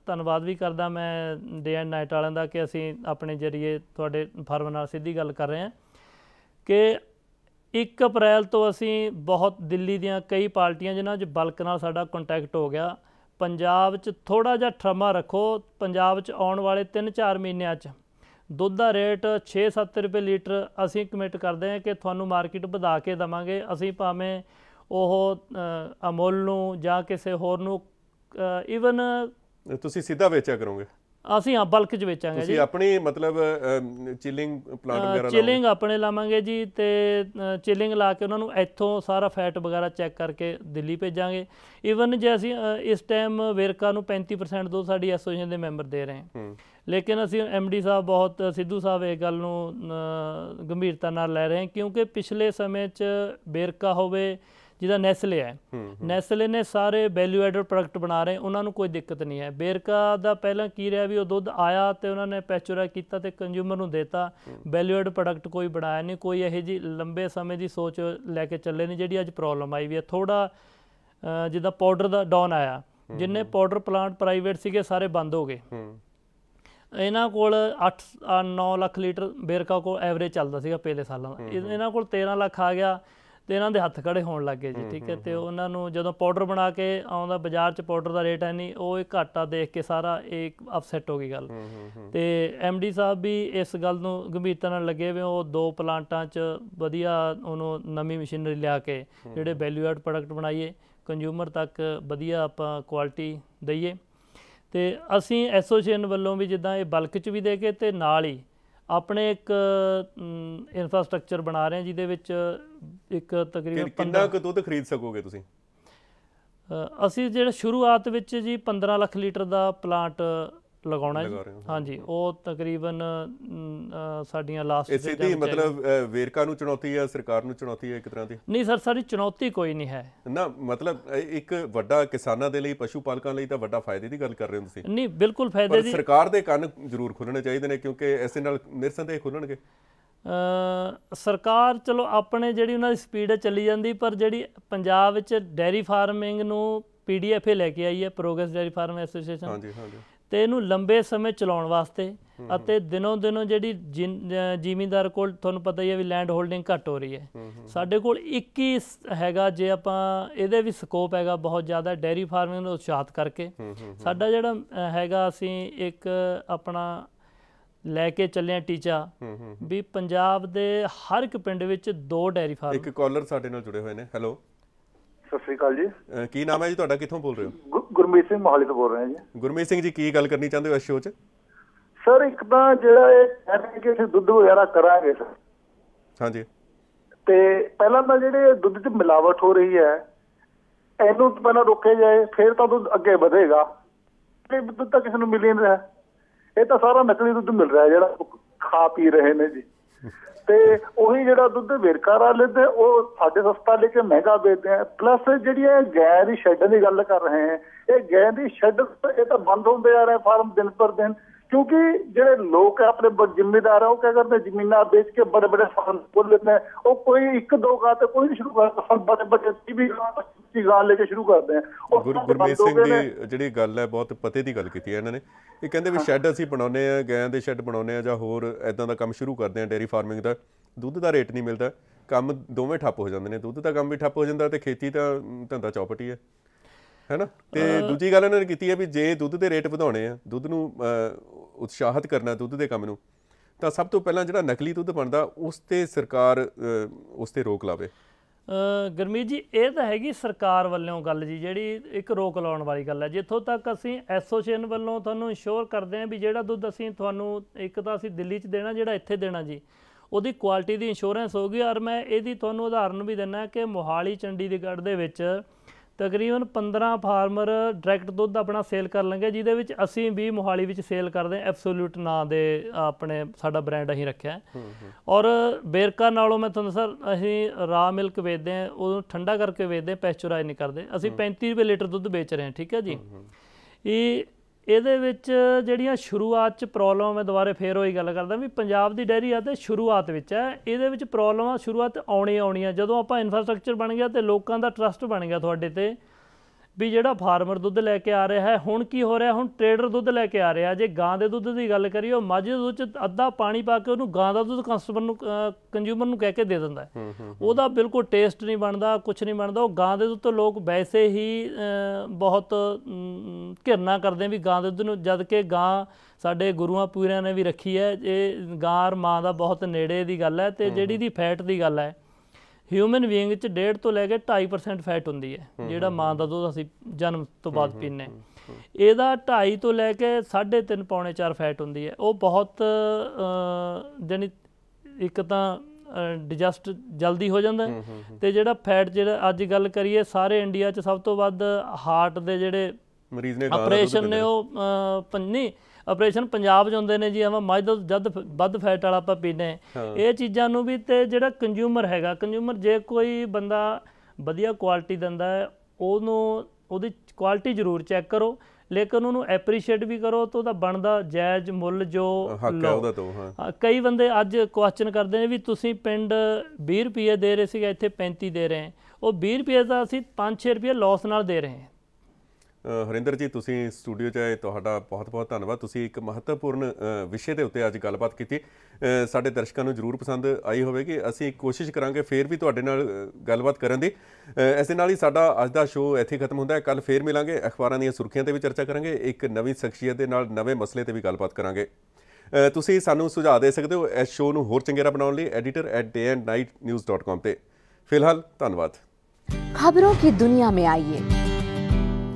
ਧੰਨਵਾਦ ਵੀ ਕਰਦਾ ਮੈਂ ਡੇ ਐਂਡ ਨਾਈਟ ਵਾਲਿਆਂ ਦਾ ਕਿ ਅਸੀਂ ਆਪਣੇ ਜਰੀਏ ਤੁਹਾਡੇ ਫਾਰਮ ਨਾਲ ਸਿੱਧੀ ਗੱਲ ਕਰ ਰਹੇ ਹਾਂ ਕਿ 1 ਅਪ੍ਰੈਲ ਤੋਂ ਅਸੀਂ ਬਹੁਤ ਦਿੱਲੀ ਦੀਆਂ ਕਈ ਪਾਰਟੀਆਂ ਜਿਨ੍ਹਾਂ 'ਚ ਬਲਕ ਨਾਲ ਸਾਡਾ ਕੰਟੈਕਟ ਹੋ ਗਿਆ ਪੰਜਾਬ 'ਚ ਥੋੜਾ ਜਿਹਾ ਠਰਮਾ ਰੱਖੋ ਪੰਜਾਬ 'ਚ ਆਉਣ ਵਾਲੇ 3-4 ਮਹੀਨਿਆਂ 'ਚ ਦੁੱਧ ਦਾ ਰੇਟ 6-7 ਰੁਪਏ ਲੀਟਰ ਅਸੀਂ ਕਮਿਟ ਕਰਦੇ ਹਾਂ ਕਿ ਤੁਹਾਨੂੰ ਮਾਰਕੀਟ ਵਧਾ ਕੇ ਦਵਾਂਗੇ ਅਸੀਂ ਭਾਵੇਂ ਉਹ ਅਮੋਲ ਨੂੰ ਜਾਂ ਕਿਸੇ ਹੋਰ ਨੂੰ ਇਵਨ ਤੁਸੀਂ ਸਿੱਧਾ ਵੇਚਿਆ ਕਰੋਗੇ ਅਸੀਂ ਆ ਬਲਕ 'ਚ ਵੇਚਾਂਗੇ ਜੀ ਤੁਸੀਂ ਆਪਣੀ ਮਤਲਬ ਚਿਲਿੰਗ ਪਲਾਂਟ ਵਗੈਰਾ ਲਾ ਚਿਲਿੰਗ ਆਪਣੇ ਲਾਵਾਂਗੇ ਜੀ ਤੇ ਚਿਲਿੰਗ ਲਾ ਕੇ ਉਹਨਾਂ ਨੂੰ ਇੱਥੋਂ ਸਾਰਾ ਫੈਟ ਵਗੈਰਾ ਚੈੱਕ ਕਰਕੇ ਦਿੱਲੀ ਭੇਜਾਂਗੇ ਇਵਨ ਜੇ ਅਸੀਂ ਇਸ ਟਾਈਮ ਵੇਰਕਾ ਨੂੰ 35% ਦੋ ਸਾਡੀ ਐਸੋਸੀਏਸ਼ਨ ਦੇ ਮੈਂਬਰ ਦੇ ਰਹੇ ਹਾਂ ਲੇਕਿਨ ਅਸੀਂ ਐਮਡੀ ਸਾਹਿਬ ਬਹੁਤ ਸਿੱਧੂ ਸਾਹਿਬ ਇਹ ਗੱਲ ਨੂੰ ਗੰਭੀਰਤਾ ਨਾਲ ਲੈ ਰਹੇ ਹਾਂ ਕਿਉਂਕਿ ਪਿਛਲੇ ਸਮੇਂ 'ਚ ਵੇਰਕਾ ਹੋਵੇ ਜਿਹਦਾ ਨੈਸਲੇ ਹੈ ਨੈਸਲੇ ਨੇ ਸਾਰੇ ਵੈਲਿਊ ਐਡਡ ਪ੍ਰੋਡਕਟ ਬਣਾ ਰਹੇ ਉਹਨਾਂ ਨੂੰ ਕੋਈ ਦਿੱਕਤ ਨਹੀਂ ਹੈ ਬੇਰਕਾ ਦਾ ਪਹਿਲਾਂ ਕੀ ਰਿਹਾ ਵੀ ਉਹ ਦੁੱਧ ਆਇਆ ਤੇ ਉਹਨਾਂ ਨੇ ਪੈਚੁਰਾ ਕੀਤਾ ਤੇ ਕੰਜ਼ਿਊਮਰ ਨੂੰ ਦਿੱਤਾ ਵੈਲਿਊ ਐਡਡ ਪ੍ਰੋਡਕਟ ਕੋਈ ਬਣਾਇਆ ਨਹੀਂ ਕੋਈ ਇਹੋ ਜੀ ਲੰਬੇ ਸਮੇਂ ਦੀ ਸੋਚ ਲੈ ਕੇ ਚੱਲੇ ਨਹੀਂ ਜਿਹੜੀ ਅੱਜ ਪ੍ਰੋਬਲਮ ਆਈ ਵੀ ਹੈ ਥੋੜਾ ਜਿੱਦਾਂ ਪਾਊਡਰ ਦਾ ਡਾਊਨ ਆਇਆ ਜਿੰਨੇ ਪਾਊਡਰ ਪਲਾਂਟ ਪ੍ਰਾਈਵੇਟ ਸੀਗੇ ਸਾਰੇ ਬੰਦ ਹੋ ਗਏ ਇਹਨਾਂ ਕੋਲ 8 9 ਲੱਖ ਲੀਟਰ ਬੇਰਕਾ ਕੋਲ ਐਵਰੇਜ ਚੱਲਦਾ ਸੀਗਾ ਪਹਿਲੇ ਸਾਲਾਂ ਦਾ ਇਹਨਾਂ ਕੋਲ 13 ਲੱਖ ਆ ਗਿਆ ਤੇ ਇਹਨਾਂ ਦੇ ਹੱਥ ਖੜੇ ਹੋਣ ਲੱਗੇ ਜੀ ਠੀਕ ਹੈ ਤੇ ਉਹਨਾਂ ਨੂੰ ਜਦੋਂ ਪਾਊਡਰ ਬਣਾ ਕੇ ਆਉਂਦਾ ਬਾਜ਼ਾਰ 'ਚ ਪਾਊਡਰ ਦਾ ਰੇਟ ਹੈ ਨਹੀਂ ਉਹ ਇੱਕ ਘਾਟਾ ਦੇਖ ਕੇ ਸਾਰਾ ਇਹ ਅਪਸੈਟ ਹੋ ਗਈ ਗੱਲ ਤੇ ਐਮਡੀ ਸਾਹਿਬ ਵੀ ਇਸ ਗੱਲ ਨੂੰ ਗੰਭੀਰਤਾ ਨਾਲ ਲੱਗੇ ਹੋਏ ਉਹ ਦੋ ਪਲਾਂਟਾਂ 'ਚ ਵਧੀਆ ਉਹਨੂੰ ਨਵੀਂ ਮਸ਼ੀਨਰੀ ਲਿਆ ਕੇ ਜਿਹੜੇ ਵੈਲਿਊ ਐਡ ਪ੍ਰੋਡਕਟ ਬਣਾਈਏ ਕੰਜ਼ਿਊਮਰ ਤੱਕ ਵਧੀਆ ਆਪਾਂ ਕੁਆਲਿਟੀ ਦਈਏ ਤੇ ਅਸੀਂ ਐਸੋਸੀਏਸ਼ਨ ਵੱਲੋਂ ਵੀ ਜਿੱਦਾਂ ਇਹ ਬਲਕ 'ਚ ਵੀ ਦੇ ਕੇ ਤੇ ਨਾਲ ਹੀ ਆਪਣੇ ਇੱਕ ਇਨਫਰਾਸਟ੍ਰਕਚਰ ਬਣਾ ਰਹੇ ਹਾਂ ਜਿਹਦੇ ਵਿੱਚ ਇੱਕ ਤਕਰੀਬਨ ਕਿੰਨਾ ਕੁ ਦੁੱਧ ਖਰੀਦ ਸਕੋਗੇ ਤੁਸੀਂ ਅਸੀਂ ਜਿਹੜਾ ਸ਼ੁਰੂਆਤ ਵਿੱਚ ਜੀ 15 ਲੱਖ ਲੀਟਰ ਦਾ ਪਲਾਂਟ ਲਗਾਉਣਾ ਜੀ ਹਾਂਜੀ ਉਹ ਤਕਰੀਬਨ ਸਾਡੀਆਂ ਲਾਸਟ ਇਸੇ ਦੀ ਮਤਲਬ ਵੇਰਕਾ ਨੂੰ ਚੁਣੌਤੀ ਹੈ ਸਰਕਾਰ ਨੂੰ ਚੁਣੌਤੀ ਹੈ ਇੱਕ ਤਰ੍ਹਾਂ ਦੀ ਨਹੀਂ ਸਰ ਸਾਡੀ ਚੁਣੌਤੀ ਕੋਈ ਨਹੀਂ ਹੈ ਨਾ ਮਤਲਬ ਇੱਕ ਵੱਡਾ ਕਿਸਾਨਾਂ ਦੇ ਲਈ ਪਸ਼ੂ ਪਾਲਕਾਂ ਲਈ ਤਾਂ ਵੱਡਾ ਫਾਇਦੇ ਦੀ ਗੱਲ ਕਰ ਰਹੇ ਹੋ ਤੁਸੀਂ ਨਹੀਂ ਬਿਲਕੁਲ ਫਾਇਦੇ ਦੀ ਸਰਕਾਰ ਦੇ ਕੰਨ ਜ਼ਰੂਰ ਖੁੱਲਣੇ ਚਾਹੀਦੇ ਨੇ ਕਿਉਂਕਿ ਐਸੇ ਨਾਲ ਨਿਰਸੰਦੇਹ ਖੁੱਲਣਗੇ ਸਰਕਾਰ ਚਲੋ ਆਪਣੇ ਜਿਹੜੀ ਉਹਨਾਂ ਦੀ ਸਪੀਡ ਚੱਲੀ ਜਾਂਦੀ ਪਰ ਜਿਹੜੀ ਪੰਜਾਬ ਵਿੱਚ ਡੈਰੀ ਫਾਰਮਿੰਗ ਨੂੰ ਪੀਡੀਐਫ ਲੈ ਕੇ ਆਈ ਹੈ ਪ੍ਰੋਗਰੈਸ ਡੈਰੀ ਫਾਰਮ ਐਸੋਸੀਏਸ਼ਨ ਹਾਂਜੀ ਹਾਂਜੀ ਤੇ ਇਹਨੂੰ ਲੰਬੇ ਸਮੇਂ ਚਲਾਉਣ ਵਾਸਤੇ ਅਤੇ ਦਿਨੋਂ ਦਿਨੋਂ ਜਿਹੜੀ ਜ਼ਿਮੀਂਦਾਰ ਕੋਲ ਤੁਹਾਨੂੰ ਪਤਾ ਹੀ ਹੈ ਵੀ ਲੈਂਡ ਹੋਲਡਿੰਗ ਘਟ ਹੋ ਰਹੀ ਹੈ ਸਾਡੇ ਕੋਲ 21 ਹੈਗਾ ਜੇ ਆਪਾਂ ਇਹਦੇ ਵੀ ਸਕੋਪ ਹੈਗਾ ਬਹੁਤ ਜ਼ਿਆਦਾ ਡੈਰੀ ਫਾਰਮਿੰਗ ਨੂੰ ਉਤਸ਼ਾਹਤ ਕਰਕੇ ਸਾਡਾ ਜਿਹੜਾ ਹੈਗਾ ਅਸੀਂ ਇੱਕ ਆਪਣਾ ਲੈ ਕੇ ਚੱਲਿਆ ਟੀਚਾ ਵੀ ਪੰਜਾਬ ਦੇ ਹਰ ਇੱਕ ਪਿੰਡ ਵਿੱਚ ਦੋ ਡੈਰੀ ਫਾਰਮ ਇੱਕ ਕਾਲਰ ਸਾਡੇ ਨਾਲ ਜੁੜੇ ਹੋਏ ਨੇ ਹੈਲੋ ਸਤਿ ਸ੍ਰੀ ਅਕਾਲ ਜੀ ਕੀ ਨਾਮ ਹੈ ਜੀ ਤੁਹਾਡਾ ਕਿੱਥੋਂ ਬੋਲ ਰਹੇ ਹੋ ਗੁਰਮੀਤ ਸਿੰਘ ਮੋਹਾਲੀ ਤੋਂ ਬੋਲ ਰਿਹਾ ਜੀ ਗੁਰਮੀਤ ਸਿੰਘ ਜੀ ਕੀ ਗੱਲ ਕਰਨੀ ਚਾਹੁੰਦੇ ਹੋ ਇਸ ਸ਼ੋਅ 'ਚ ਸਰ ਇੱਕ ਤਾਂ ਜਿਹੜਾ ਇਹ ਕਹਿੰਦੇ ਕਿ ਅਸੀਂ ਦੁੱਧ ਵਗੈਰਾ ਕਰਾਂਗੇ ਸਰ ਹਾਂਜੀ ਤੇ ਪਹਿਲਾਂ ਤਾਂ ਜਿਹੜੇ ਦੁੱਧ 'ਚ ਮਿਲਾਵਟ ਹੋ ਰਹੀ ਹੈ ਇਹਨੂੰ ਪਹਿਲਾਂ ਰੋਕਿਆ ਜਾਏ ਫਿਰ ਤਾਂ ਦੁੱਧ ਅੱਗੇ ਵਧੇਗਾ ਇਹ ਦੁੱਧ ਤਾਂ ਕਿਸੇ ਨੂੰ ਮਿਲ ਨਹੀਂ ਰਿਹਾ ਇਹ ਤਾਂ ਸਾਰਾ ਨਕਲੀ ਦੁੱਧ ਮਿਲ ਰਿਹਾ ਜਿਹੜਾ ਖਾ ਪੀ ਰਹੇ ਨੇ ਜੀ ਤੇ ਉਹੀ ਜਿਹੜਾ ਦੁੱਧ ਵਿਰਕਾਰ ਵਾਲੇ ਤੇ ਉਹ ਸਾਡੇ ਸਸਤਾ ਲੈ ਕੇ ਮਹਿੰਗਾ ਵੇਚਦੇ ਆ ਪਲੱਸ ਜਿਹੜੀ ਇਹ ਗੈਰ ਦੀ ਸ਼ੈੱਡ ਦੀ ਗੱਲ ਕਰ ਰਹੇ ਆ ਇਹ ਗੈਰ ਦੀ ਸ਼ੈੱਡ ਇਹ ਤਾਂ ਬੰਦ ਹੁੰਦੇ ਆ ਰਹੇ ਫਾਰਮ ਦਿਨ ਪਰ ਦਿਨ ਕਿਉਂਕਿ ਜਿਹੜੇ ਲੋਕ ਆਪਣੇ ਜ਼ਿੰਮੇਦਾਰ ਆ ਉਹ ਕਹਿੰਦੇ ਨੇ ਜ਼ਮੀਨਾਂ ਵੇਚ ਕੇ ਬੜੇ ਬੜੇ ਫਾਰਮ ਖੋਲ ਲੈਂਦੇ ਉਹ ਕੋਈ ਇੱਕ ਦੋ ਗਾ ਤੇ ਕੋਈ ਨਹੀਂ ਸ਼ੁਰੂ ਕਰਦਾ ਬੜੇ ਬੜੇ ਵੀ ਦੀ ਗੱਲ ਲੈ ਕੇ ਸ਼ੁਰੂ ਕਰਦੇ ਆ ਗੁਰਮੀਤ ਸਿੰਘ ਦੀ ਜਿਹੜੀ ਗੱਲ ਹੈ ਬਹੁਤ ਪਤੇ ਦੀ ਗੱਲ ਕੀਤੀ ਹੈ ਇਹਨਾਂ ਨੇ ਇਹ ਕਹਿੰਦੇ ਵੀ ਸ਼ੈੱਡ ਅਸੀਂ ਬਣਾਉਨੇ ਆ ਗਾਂ ਦੇ ਸ਼ੈੱਡ ਬਣਾਉਨੇ ਆ ਜਾਂ ਹੋਰ ਐਦਾਂ ਦਾ ਕੰਮ ਸ਼ੁਰੂ ਕਰਦੇ ਆ ਡੇਰੀ ਫਾਰਮਿੰਗ ਦਾ ਦੁੱਧ ਦਾ ਰੇਟ ਨਹੀਂ ਮਿਲਦਾ ਕੰਮ ਦੋਵੇਂ ਠੱਪ ਹੋ ਜਾਂਦੇ ਨੇ ਦੁੱਧ ਦਾ ਕੰਮ ਵੀ ਠੱਪ ਹੋ ਜਾਂਦਾ ਤੇ ਖੇਤੀ ਤਾਂ ਧੰਦਾ ਚੌਪਟੀ ਹੈ ਹੈਨਾ ਤੇ ਦੂਜੀ ਗੱਲ ਇਹਨਾਂ ਨੇ ਕੀਤੀ ਹੈ ਵੀ ਜੇ ਦੁੱਧ ਦੇ ਰੇਟ ਵਧਾਉਣੇ ਆ ਦੁੱਧ ਨੂੰ ਉਤਸ਼ਾਹਿਤ ਕਰਨਾ ਦੁੱਧ ਦੇ ਕੰਮ ਨੂੰ ਤਾਂ ਸਭ ਤੋਂ ਪਹਿਲਾਂ ਜਿਹੜਾ ਨਕਲੀ ਦੁੱਧ ਬਣਦਾ ਉਸ ਤੇ ਸਰਕਾਰ ਉਸ ਤੇ ਰੋਕ ਲਾਵੇ ਗਰਮੀਤ ਜੀ ਇਹ ਤਾਂ ਹੈਗੀ ਸਰਕਾਰ ਵੱਲੋਂ ਗੱਲ ਜੀ ਜਿਹੜੀ ਇੱਕ ਰੋਕ ਲਾਉਣ ਵਾਲੀ ਗੱਲ ਹੈ ਜਿੱਥੋਂ ਤੱਕ ਅਸੀਂ ਐਸੋਸੀਏਸ਼ਨ ਵੱਲੋਂ ਤੁਹਾਨੂੰ ਇੰਸ਼ੋਰ ਕਰਦੇ ਹਾਂ ਵੀ ਜਿਹੜਾ ਦੁੱਧ ਅਸੀਂ ਤੁਹਾਨੂੰ ਇੱਕ ਤਾਂ ਅਸੀਂ ਦਿੱਲੀ 'ਚ ਦੇਣਾ ਜਿਹੜਾ ਇੱਥੇ ਦੇਣਾ ਜੀ ਉਹਦੀ ਕੁਆਲਿਟੀ ਦੀ ਇੰਸ਼ੋਰੈਂਸ ਹੋਗੀ ਔਰ ਮੈਂ ਇਹਦੀ ਤੁਹਾਨੂੰ ਉਦਾਹਰਨ ਵੀ ਦਿੰਨਾ ਕਿ ਮੋਹਾਲੀ ਚੰਡੀਗੜ੍ਹ ਦੇ ਵਿੱਚ ਤਕਰੀਬਨ 15 ਫਾਰਮਰ ਡਾਇਰੈਕਟ ਦੁੱਧ ਆਪਣਾ ਸੇਲ ਕਰ ਲੰਗੇ ਜਿਹਦੇ ਵਿੱਚ ਅਸੀਂ ਵੀ ਮੋਹਾਲੀ ਵਿੱਚ ਸੇਲ ਕਰਦੇ ਐਬਸੋਲੂਟ ਨਾਂ ਦੇ ਆਪਣੇ ਸਾਡਾ ਬ੍ਰਾਂਡ ਅਸੀਂ ਰੱਖਿਆ ਔਰ ਬੇਰਕਾ ਨਾਲੋਂ ਮੈਂ ਤੁਹਾਨੂੰ ਸਰ ਅਸੀਂ ਰਾ ਮਿਲਕ ਵੇਚਦੇ ਆ ਉਹਨੂੰ ਠੰਡਾ ਕਰਕੇ ਵੇਚਦੇ ਪੈਸਚਰਾਈਜ਼ ਨਹੀਂ ਕਰਦੇ ਅਸੀਂ 35 ਰੁਪਏ ਲੀਟਰ ਦੁੱਧ ਵੇਚ ਰਹੇ ਹਾਂ ਠੀਕ ਹੈ ਜੀ ਇਹ ਇਹਦੇ ਵਿੱਚ ਜਿਹੜੀਆਂ ਸ਼ੁਰੂਆਤ 'ਚ ਪ੍ਰੋਬਲਮ ਮੈਂ ਦੁਬਾਰੇ ਫੇਰ ਉਹੀ ਗੱਲ ਕਰਦਾ ਵੀ ਪੰਜਾਬ ਦੀ ਡੈਰੀ ਆ ਤੇ ਸ਼ੁਰੂਆਤ ਵਿੱਚ ਹੈ ਇਹਦੇ ਵਿੱਚ ਪ੍ਰੋਬਲਮਾਂ ਸ਼ੁਰੂਆਤ ਆਉਣੀ ਆਉਣੀਆਂ ਜਦੋਂ ਆਪਾਂ ਇਨਫਰਾਸਟ੍ਰਕਚਰ ਬਣ ਗਿਆ ਤੇ ਲੋਕਾਂ ਦਾ ਟਰਸਟ ਬਣ ਗਿਆ ਤੁਹਾਡੇ ਤੇ ਵੀ ਜਿਹੜਾ ਫਾਰਮਰ ਦੁੱਧ ਲੈ ਕੇ ਆ ਰਿਹਾ ਹੈ ਹੁਣ ਕੀ ਹੋ ਰਿਹਾ ਹੁਣ ਟ੍ਰੇਡਰ ਦੁੱਧ ਲੈ ਕੇ ਆ ਰਿਹਾ ਜੇ ਗਾਂ ਦੇ ਦੁੱਧ ਦੀ ਗੱਲ ਕਰੀਓ ਉਹ ਮੱਝ ਦੇ ਦੁੱਧ ਚ ਅੱਧਾ ਪਾਣੀ ਪਾ ਕੇ ਉਹਨੂੰ ਗਾਂ ਦਾ ਦੁੱਧ ਕਸਟਮਰ ਨੂੰ ਕੰਜ਼ੂਮਰ ਨੂੰ ਕਹਿ ਕੇ ਦੇ ਦਿੰਦਾ ਹੈ ਉਹਦਾ ਬਿਲਕੁਲ ਟੇਸਟ ਨਹੀਂ ਬਣਦਾ ਕੁਝ ਨਹੀਂ ਬਣਦਾ ਉਹ ਗਾਂ ਦੇ ਦੁੱਧ ਤੋਂ ਲੋਕ ਵੈਸੇ ਹੀ ਬਹੁਤ ਘਿਰਨਾ ਕਰਦੇ ਵੀ ਗਾਂ ਦੇ ਦੁੱਧ ਨੂੰ ਜਦ ਕਿ ਗਾਂ ਸਾਡੇ ਗੁਰੂਆਂ ਪੂਰਿਆਂ ਨੇ ਵੀ ਰੱਖੀ ਹੈ ਇਹ ਗਾਂ ਮਾਂ ਦਾ ਬਹੁਤ ਨੇੜੇ ਦੀ ਗੱਲ ਹੈ ਤੇ ਜਿਹੜੀ ਦੀ ਫੈਟ ਦੀ ਗੱਲ ਹੈ ਹਿਊਮਨ ਬੀਇੰਗ ਚ 1.5 ਤੋਂ ਲੈ ਕੇ 2.5% ਫੈਟ ਹੁੰਦੀ ਹੈ ਜਿਹੜਾ ਮਾਂ ਦਾ ਦੁੱਧ ਅਸੀਂ ਜਨਮ ਤੋਂ ਬਾਅਦ ਪੀਨੇ ਇਹਦਾ 2.5 ਤੋਂ ਲੈ ਕੇ 3.5 ਪੌਣੇ 4 ਫੈਟ ਹੁੰਦੀ ਹੈ ਉਹ ਬਹੁਤ ਜਣੀ ਇੱਕ ਤਾਂ ਡਿਜੈਸਟ ਜਲਦੀ ਹੋ ਜਾਂਦਾ ਤੇ ਜਿਹੜਾ ਫੈਟ ਜਿਹੜਾ ਅੱਜ ਗੱਲ ਕਰੀਏ ਸਾਰੇ ਇੰਡੀਆ 'ਚ ਸਭ ਤੋਂ ਵੱਧ ਹਾਰਟ ਦੇ ਜਿਹੜੇ ਮਰੀਜ਼ ਨੇ ਆਪਰੇਸ਼ਨ ਨੇ ਉਹ ਪੰਨੀ ਆਪਰੇਸ਼ਨ ਪੰਜਾਬ 'ਚ ਹੁੰਦੇ ਨੇ ਜੀ ਆਵਾ ਮੱਝ ਦਾ ਜਦ ਵੱਧ ਫੈਟ ਵਾਲਾ ਆਪਾਂ ਪੀਨੇ ਇਹ ਚੀਜ਼ਾਂ ਨੂੰ ਵੀ ਤੇ ਜਿਹੜਾ ਕੰਜ਼ਿਊਮਰ ਹੈਗਾ ਕੰਜ਼ਿਊਮਰ ਜੇ ਕੋਈ ਬੰਦਾ ਵਧੀਆ ਕੁਆਲਿਟੀ ਦਿੰਦਾ ਹੈ ਉਹਨੂੰ ਉਹਦੀ ਕੁਆਲਿਟੀ ਜ਼ਰੂਰ ਚੈੱਕ ਕਰੋ ਲੇਕਿਨ ਉਹਨੂੰ ਐਪਰੀਸ਼ੀਏਟ ਵੀ ਕਰੋ ਤਾਂ ਉਹਦਾ ਬਣਦਾ ਜਾਇਜ਼ ਮੁੱਲ ਜੋ ਹੱਕ ਹੈ ਉਹਦਾ ਤੋਂ ਹਾਂ ਕਈ ਬੰਦੇ ਅੱਜ ਕੁਐਸਚਨ ਕਰਦੇ ਨੇ ਵੀ ਤੁਸੀਂ ਪਿੰਡ 20 ਰੁਪਏ ਦੇ ਰਹੇ ਸੀਗਾ ਇੱਥੇ 35 ਦੇ ਰਹੇ ਉਹ 20 ਰੁਪਏ ਦਾ ਅਸੀਂ 5-6 ਰੁਪਏ ਲਾਸ ਨਾਲ ਦੇ ਰਹੇ ਹਾਂ ਹਰਿੰਦਰ ਜੀ ਤੁਸੀਂ ਸਟੂਡੀਓ 'ਚ ਆਏ ਤੁਹਾਡਾ ਬਹੁਤ-ਬਹੁਤ ਧੰਨਵਾਦ ਤੁਸੀਂ ਇੱਕ ਮਹੱਤਵਪੂਰਨ ਵਿਸ਼ੇ ਦੇ ਉੱਤੇ ਅੱਜ ਗੱਲਬਾਤ ਕੀਤੀ ਸਾਡੇ ਦਰਸ਼ਕਾਂ ਨੂੰ ਜ਼ਰੂਰ ਪਸੰਦ ਆਈ ਹੋਵੇਗੀ ਅਸੀਂ ਕੋਸ਼ਿਸ਼ ਕਰਾਂਗੇ ਫੇਰ ਵੀ ਤੁਹਾਡੇ ਨਾਲ ਗੱਲਬਾਤ ਕਰਨ ਦੀ ਇਸੇ ਨਾਲ ਹੀ ਸਾਡਾ ਅੱਜ ਦਾ ਸ਼ੋਅ ਇੱਥੇ ਖਤਮ ਹੁੰਦਾ ਹੈ ਕੱਲ ਫੇਰ ਮਿਲਾਂਗੇ ਅਖਬਾਰਾਂ ਦੀਆਂ ਸੁਰਖੀਆਂ ਤੇ ਵੀ ਚਰਚਾ ਕਰਾਂਗੇ ਇੱਕ ਨਵੀਂ ਸ਼ਖਸੀਅਤ ਦੇ ਨਾਲ ਨਵੇਂ ਮਸਲੇ ਤੇ ਵੀ ਗੱਲਬਾਤ ਕਰਾਂਗੇ ਤੁਸੀਂ ਸਾਨੂੰ ਸੁਝਾਅ ਦੇ ਸਕਦੇ ਹੋ ਇਸ ਸ਼ੋਅ ਨੂੰ ਹੋਰ ਚੰਗੇਰਾ ਬਣਾਉਣ ਲਈ editor@dayandnightnews.com ਤੇ ਫਿਲਹਾਲ ਧੰਨਵਾਦ ਖਬਰੋਂ ਕੀ ਦੁਨੀਆ ਮੇ ਆਈਏ